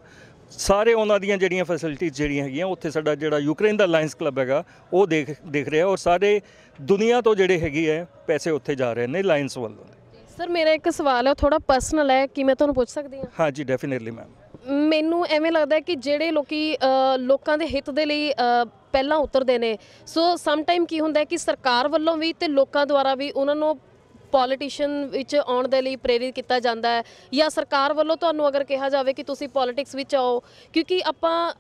ਸਾਰੇ ਉਹਨਾਂ ਦੀਆਂ ਜਿਹੜੀਆਂ ਫੈਸਿਲਿਟੀਆਂ ਜਿਹੜੀਆਂ ਹੈਗੀਆਂ ਉੱਥੇ ਸਾਡਾ ਜਿਹੜਾ ਯੂਕਰੇਨ ਦਾ ਲਾਇਨਸ ਕਲੱਬ ਹੈਗਾ ਉਹ ਦੇਖ ਦੇਖ ਰਿਹਾ ਔਰ ਸਾਰੇ ਦੁਨੀਆ ਤੋਂ ਜਿਹੜੇ ਹੈਗੀ ਹੈ ਪੈਸੇ ਉੱਥੇ ਜਾ ਰਹੇ ਨੇ ਲਾਇਨਸ ਵੱਲੋਂ
ਸਰ ਮੇਰਾ ਇੱਕ ਸਵਾਲ ਹੈ ਥੋੜਾ ਪਰਸਨਲ ਹੈ ਕਿ ਮੈਂ ਤੁਹਾਨੂੰ ਪੁੱਛ ਸਕਦੀ ਹਾਂ
ਹਾਂਜੀ ਡੈਫੀਨਿਟਲੀ ਮੈਮ
ਮੈਨੂੰ ਐਵੇਂ ਲੱਗਦਾ ਹੈ ਕਿ ਜਿਹੜੇ ਲੋਕੀ ਲੋਕਾਂ ਦੇ ਹਿੱਤ ਦੇ ਲਈ ਪਹਿਲਾਂ ਉਤਰਦੇ ਨੇ ਸੋ ਸਮ ਟਾਈਮ ਕੀ ਹੁੰਦਾ ਹੈ ਕਿ ਸਰਕਾਰ ਵੱਲੋਂ ਵੀ ਤੇ ਲੋਕਾਂ ਦੁਆਰਾ ਵੀ ਉਹਨਾਂ ਨੂੰ ਪੋਲੀਟੀਸ਼ੀਅਨ ਵਿੱਚ ਆਉਣ ਦੇ ਲਈ ਪ੍ਰੇਰਿਤ ਕੀਤਾ ਜਾਂਦਾ ਹੈ ਜਾਂ ਸਰਕਾਰ ਵੱਲੋਂ ਤੁਹਾਨੂੰ ਅਗਰ ਕਿਹਾ ਜਾਵੇ ਕਿ ਤੁਸੀਂ ਪੋਲਿਟਿਕਸ ਵਿੱਚ ਆਓ ਕਿਉਂਕਿ ਆਪਾਂ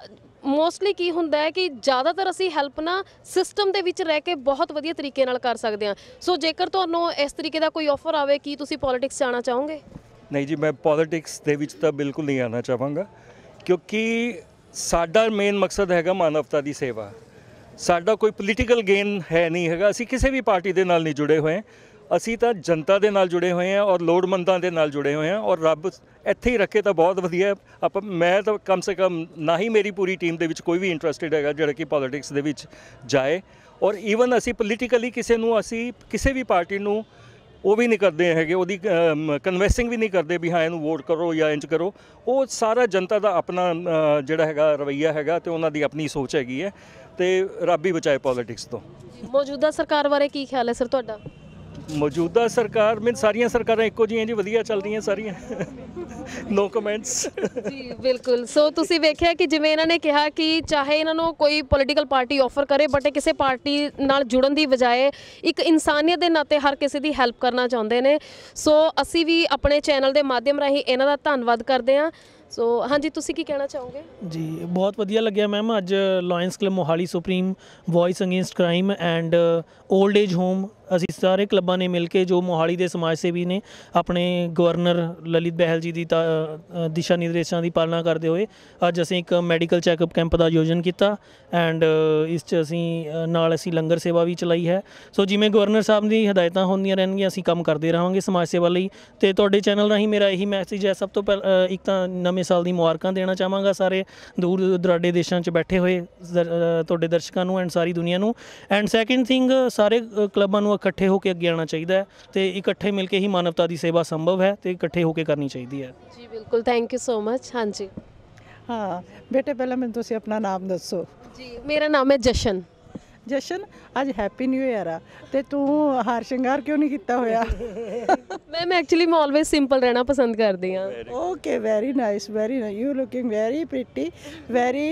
ਮੋਸਟਲੀ ਕੀ ਹੁੰਦਾ ਹੈ ਕਿ ਜ਼ਿਆਦਾਤਰ ਅਸੀਂ ਹੈਲਪ ਨਾ ਸਿਸਟਮ ਦੇ ਵਿੱਚ ਰਹਿ ਕੇ ਬਹੁਤ ਵਧੀਆ ਤਰੀਕੇ ਨਾਲ ਕਰ ਸਕਦੇ ਹਾਂ ਸੋ ਜੇਕਰ ਤੁਹਾਨੂੰ ਇਸ ਤਰੀਕੇ ਦਾ ਕੋਈ ਆਫਰ ਆਵੇ ਕੀ ਤੁਸੀਂ ਪੋਲਿਟਿਕਸ ਜਾਣਾ ਚਾਹੋਗੇ
ਨਹੀਂ ਜੀ ਮੈਂ ਪੋਲਿਟਿਕਸ ਦੇ ਵਿੱਚ ਤਾਂ ਬਿਲਕੁਲ ਨਹੀਂ ਆਣਾ ਚਾਹਾਂਗਾ ਕਿਉਂਕਿ ਸਾਡਾ ਮੇਨ ਮਕਸਦ ਹੈਗਾ ਮਾਨਵਤਾ ਦੀ ਸੇਵਾ ਸਾਡਾ ਕੋਈ ਪੋਲਿਟਿਕਲ ਗੇਨ ਹੈ ਨਹੀਂ ਹੈਗਾ ਅਸੀਂ ਕਿਸੇ ਵੀ ਪਾਰਟੀ ਦੇ ਨਾਲ ਨਹੀਂ ਜੁੜੇ ਹੋਏ ਅਸੀਂ ਤਾਂ ਜਨਤਾ ਦੇ ਨਾਲ ਜੁੜੇ ਹੋਏ ਆਂ ਔਰ ਲੋੜਮੰਦਾਂ ਦੇ ਨਾਲ ਜੁੜੇ ਹੋਏ ਆਂ ਔਰ ਰੱਬ ਇੱਥੇ ਹੀ ਰੱਖੇ ਤਾਂ ਬਹੁਤ ਵਧੀਆ ਆਪਾਂ ਮੈਂ ਤਾਂ ਕਮ ਸੇ ਕਮ ਨਾ ਹੀ ਮੇਰੀ ਪੂਰੀ ਟੀਮ ਦੇ ਵਿੱਚ ਕੋਈ ਵੀ ਇੰਟਰਸਟਿਡ ਹੈਗਾ ਜਿਹੜਾ ਕਿ ਪੋਲਿਟਿਕਸ ਦੇ ਵਿੱਚ ਜਾਏ ਔਰ ਈਵਨ ਅਸੀਂ ਪੋਲਿਟਿਕਲੀ ਕਿਸੇ ਨੂੰ ਅਸੀਂ ਕਿਸੇ ਵੀ ਪਾਰਟੀ ਨੂੰ ਉਹ ਵੀ ਨਹੀਂ ਕਰਦੇ ਹੈਗੇ ਉਹਦੀ ਕਨਵੈਸਿੰਗ ਵੀ ਨਹੀਂ ਕਰਦੇ ਵੀ ਹਾਂ ਇਹਨੂੰ ਵੋਟ ਕਰੋ ਜਾਂ ਇੰਜ ਕਰੋ ਉਹ ਸਾਰਾ ਜਨਤਾ ਦਾ ਆਪਣਾ ਜਿਹੜਾ ਹੈਗਾ ਰਵਈਆ ਹੈਗਾ ਤੇ ਉਹਨਾਂ ਦੀ ਆਪਣੀ ਸੋਚ ਹੈਗੀ ਹੈ ਤੇ ਰੱਬ ਹੀ ਬਚਾਏ ਪੋਲਿਟਿਕਸ ਤੋਂ
ਮੌਜੂਦਾ ਸਰਕਾਰ ਬਾਰੇ ਕੀ ਖਿਆਲ ਹੈ ਸਰ ਤੁਹਾਡਾ
ਮੌਜੂਦਾ ਸਰਕਾਰ ਮੈਂ ਸਾਰੀਆਂ ਸਰਕਾਰਾਂ ਇੱਕੋ ਜਿਹੀਆਂ ਜੀ ਵਧੀਆ ਚੱਲ ਰਹੀਆਂ ਸਾਰੀਆਂ ਨੋ ਕਮੈਂਟਸ
ਜੀ ਬਿਲਕੁਲ ਸੋ ਤੁਸੀਂ ਵੇਖਿਆ ਕਿ ਜਿਵੇਂ ਇਹਨਾਂ ਨੇ ਕਿਹਾ ਕਿ ਚਾਹੇ ਇਹਨਾਂ ਨੂੰ ਕੋਈ ਪੋਲੀਟੀਕਲ ਪਾਰਟੀ ਆਫਰ ਕਰੇ ਬਟ ਕਿਸੇ ਪਾਰਟੀ ਨਾਲ ਜੁੜਨ ਦੀ ਬਜਾਏ ਇੱਕ ਇਨਸਾਨੀਅਤ ਦੇ ਨਾਤੇ ਹਰ ਕਿਸੇ ਦੀ ਹੈਲਪ ਕਰਨਾ ਚਾਹੁੰਦੇ ਨੇ ਸੋ ਅਸੀਂ ਵੀ ਆਪਣੇ ਚੈਨਲ ਦੇ ਮਾਧਿਅਮ ਰਾਹੀਂ ਇਹਨਾਂ ਦਾ ਧੰਨਵਾਦ ਕਰਦੇ ਹਾਂ ਸੋ ਹਾਂਜੀ ਤੁਸੀਂ ਕੀ ਕਹਿਣਾ ਚਾਹੋਗੇ
ਜੀ ਬਹੁਤ ਵਧੀਆ ਲੱਗਿਆ ਮੈਮ ਅੱਜ Lions Club Mohali Supreme Voice Against Crime and old age home ਅਸੀਂ ਸਾਰੇ ਕਲੱਬਾਂ ਨੇ ਮਿਲ ਕੇ ਜੋ ਮੋਹਾਲੀ ਦੇ ਸਮਾਜ ਸੇਵੀ ਨੇ ਆਪਣੇ ਗਵਰਨਰ ਲਲਿਤ ਬਹਿਲ ਜੀ ਦੀ ਦਿਸ਼ਾ ਨਿਰਦੇਸ਼ਾਂ ਦੀ ਪਾਲਣਾ ਕਰਦੇ ਹੋਏ ਅੱਜ ਅਸੀਂ ਇੱਕ ਮੈਡੀਕਲ ਚੈੱਕਅਪ ਕੈਂਪ ਦਾ ਆਯੋਜਨ ਕੀਤਾ ਐਂਡ ਇਸ 'ਚ ਅਸੀਂ ਨਾਲ ਅਸੀਂ ਲੰਗਰ ਸੇਵਾ ਵੀ ਚਲਾਈ ਹੈ ਸੋ ਜਿਵੇਂ ਗਵਰਨਰ ਸਾਹਿਬ ਦੀ ਹਦਾਇਤਾਂ ਹੁੰਦੀਆਂ ਰਹਿਣਗੀਆਂ ਅਸੀਂ ਕੰਮ ਕਰਦੇ ਰਹਾਂਗੇ ਸਮਾਜ ਸੇਵਾ ਲਈ ਤੇ ਤੁਹਾਡੇ ਚੈਨਲ ਰਾਹੀਂ ਮੇਰਾ ਇਹੀ ਮੈਸੇਜ ਹੈ ਸਭ ਤੋਂ ਪਹਿਲਾਂ ਇੱਕ ਤਾਂ ਨਵੇਂ ਸਾਲ ਦੀ ਮੁਬਾਰਕਾਂ ਦੇਣਾ ਚਾਹਾਂਗਾ ਸਾਰੇ ਦੂਰ ਦਰਾਡੇ ਦੇਸ਼ਾਂ 'ਚ ਬੈਠੇ ਹੋਏ ਤੁਹਾਡੇ ਦਰਸ਼ਕਾਂ ਨੂੰ ਐਂਡ ਸਾਰੀ ਦੁਨੀਆ ਨੂੰ ਐਂਡ ਸੈਕਿੰਡ ਥਿੰਗ ਸਾਰੇ ਕਲੱਬਾਂ ਨੂੰ ਇਕੱਠੇ ਹੋ ਕੇ ਅੱਗੇ ਆਉਣਾ ਚਾਹੀਦਾ ਹੈ ਤੇ ਇਕੱਠੇ ਮਿਲ ਕੇ ਹੀ ਮਾਨਵਤਾ ਦੀ ਸੇਵਾ ਸੰਭਵ ਹੈ ਤੇ ਇਕੱਠੇ ਹੋ ਕੇ ਕਰਨੀ ਚਾਹੀਦੀ ਹੈ
ਜੀ ਬਿਲਕੁਲ ਥੈਂਕ ਯੂ ਸੋ ਮਚ ਹਾਂਜੀ ਹਾਂ ਬੇਟੇ ਪਹਿਲਾਂ ਮੈਨੂੰ ਤੁਸੀਂ ਆਪਣਾ ਨਾਮ ਦੱਸੋ ਜੀ ਮੇਰਾ ਨਾਮ ਹੈ ਜਸ਼ਨ ਜਸ਼ਨ
ਅੱਜ ਹੈਪੀ ਨਿਊ ਇਅਰ ਆ ਤੇ ਤੂੰ ਹਾਰ ਸ਼ਿੰਗਾਰ ਕਿਉਂ ਨਹੀਂ ਕੀਤਾ ਹੋਇਆ
ਮੈਂ ਮੈਂ ਐਕਚੁਅਲੀ ਮੈਂ ਆਲਵੇਸ ਸਿੰਪਲ ਰਹਿਣਾ ਪਸੰਦ ਕਰਦੀ ਆ okay
very nice very nice you
looking very
pretty very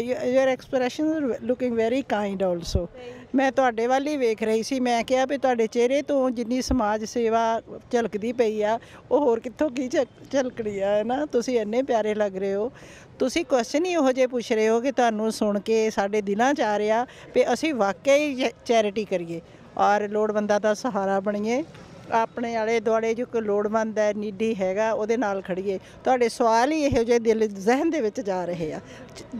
your expression looking very kind also ਮੈਂ ਤੁਹਾਡੇ ਵੱਲ ਹੀ ਵੇਖ ਰਹੀ ਸੀ ਮੈਂ ਕਿਹਾ ਵੀ ਤੁਹਾਡੇ ਚਿਹਰੇ ਤੋਂ ਜਿੰਨੀ ਸਮਾਜ ਸੇਵਾ ਝਲਕਦੀ ਪਈ ਆ ਉਹ ਹੋਰ ਕਿੱਥੋਂ ਕੀ ਝਲਕਣੀ ਆ ਨਾ ਤੁਸੀਂ ਇੰਨੇ ਪਿਆਰੇ ਲੱਗ ਰਹੇ ਹੋ ਤੁਸੀਂ ਕੁਐਸਚਨ ਹੀ ਉਹੋ ਜੇ ਪੁੱਛ ਰਹੇ ਹੋ ਕਿ ਤੁਹਾਨੂੰ ਸੁਣ ਕੇ ਸਾਡੇ ਦਿਲਾਂ 'ਚ ਆ ਰਿਹਾ ਵੀ ਅਸੀਂ ਵਾਕਈ ਚੈਰਿਟੀ ਕਰੀਏ ਔਰ ਲੋੜਵੰਦਾਂ ਦਾ ਸਹਾਰਾ ਬਣੀਏ ਆਪਣੇ ਆਲੇ ਦੁਆਲੇ ਜੋ ਕੋ ਲੋੜਵੰਦ ਹੈ ਨੀਡੀ ਹੈਗਾ ਉਹਦੇ ਨਾਲ ਖੜੀਏ ਤੁਹਾਡੇ ਸਵਾਲ ਹੀ ਇਹੋ ਜਿਹੇ ਦਿਲ ਜ਼ਹਿਨ ਦੇ ਵਿੱਚ ਜਾ ਰਹੇ ਆ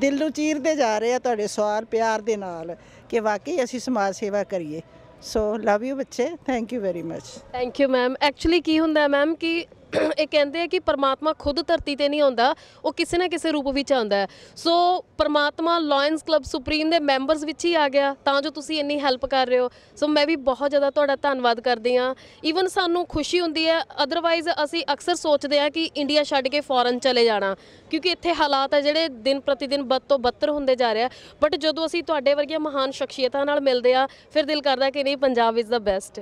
ਦਿਲ ਨੂੰ ਚੀਰਦੇ ਜਾ ਰਹੇ ਆ ਤੁਹਾਡੇ ਸਵਾਲ ਪਿਆਰ ਦੇ ਨਾਲ ਕਿ ਵਾਕਈ ਅਸੀਂ ਸਮਾਜ ਸੇਵਾ ਕਰੀਏ ਸੋ ਲਵ ਯੂ ਬੱਚੇ thank you very much
thank you ma'am actually ਕੀ ਹੁੰਦਾ ਮੈਮ ਕਿ ਇਹ ਕਹਿੰਦੇ ਆ ਕਿ ਪਰਮਾਤਮਾ ਖੁਦ ਧਰਤੀ ਤੇ ਨਹੀਂ ਆਉਂਦਾ ਉਹ ਕਿਸੇ ਨਾ ਕਿਸੇ ਰੂਪ ਵਿੱਚ ਆਉਂਦਾ ਹੈ ਸੋ ਪਰਮਾਤਮਾ ਲਾਇਨਸ ਕਲੱਬ ਸੁਪਰੀਮ ਦੇ ਮੈਂਬਰਸ ਵਿੱਚ ਹੀ ਆ ਗਿਆ ਤਾਂ ਜੋ ਤੁਸੀਂ ਇੰਨੀ ਹੈਲਪ ਕਰ ਰਹੇ ਹੋ ਸੋ ਮੈਂ ਵੀ ਬਹੁਤ ਜ਼ਿਆਦਾ ਤੁਹਾਡਾ ਧੰਨਵਾਦ ਕਰਦੀ ਆ ਈਵਨ ਸਾਨੂੰ ਖੁਸ਼ੀ ਹੁੰਦੀ ਹੈ ਅਦਰਵਾਈਜ਼ ਅਸੀਂ ਅਕਸਰ ਸੋਚਦੇ ਆ ਕਿ ਇੰਡੀਆ ਛੱਡ ਕੇ ਫੋਰਨ ਚਲੇ ਜਾਣਾ ਕਿਉਂਕਿ ਇੱਥੇ ਹਾਲਾਤ ਆ ਜਿਹੜੇ ਦਿਨ ਪ੍ਰਤੀ ਦਿਨ ਬਦ ਤੋਂ ਬੱਤਰ ਹੁੰਦੇ ਜਾ ਰਿਹਾ ਬਟ ਜਦੋਂ ਅਸੀਂ ਤੁਹਾਡੇ ਵਰਗੀਆਂ ਮਹਾਨ ਸ਼ਖਸੀਅਤਾਂ ਨਾਲ ਮਿਲਦੇ ਆ ਫਿਰ ਦਿਲ ਕਰਦਾ ਕਿ ਨਹੀਂ Punjab is the best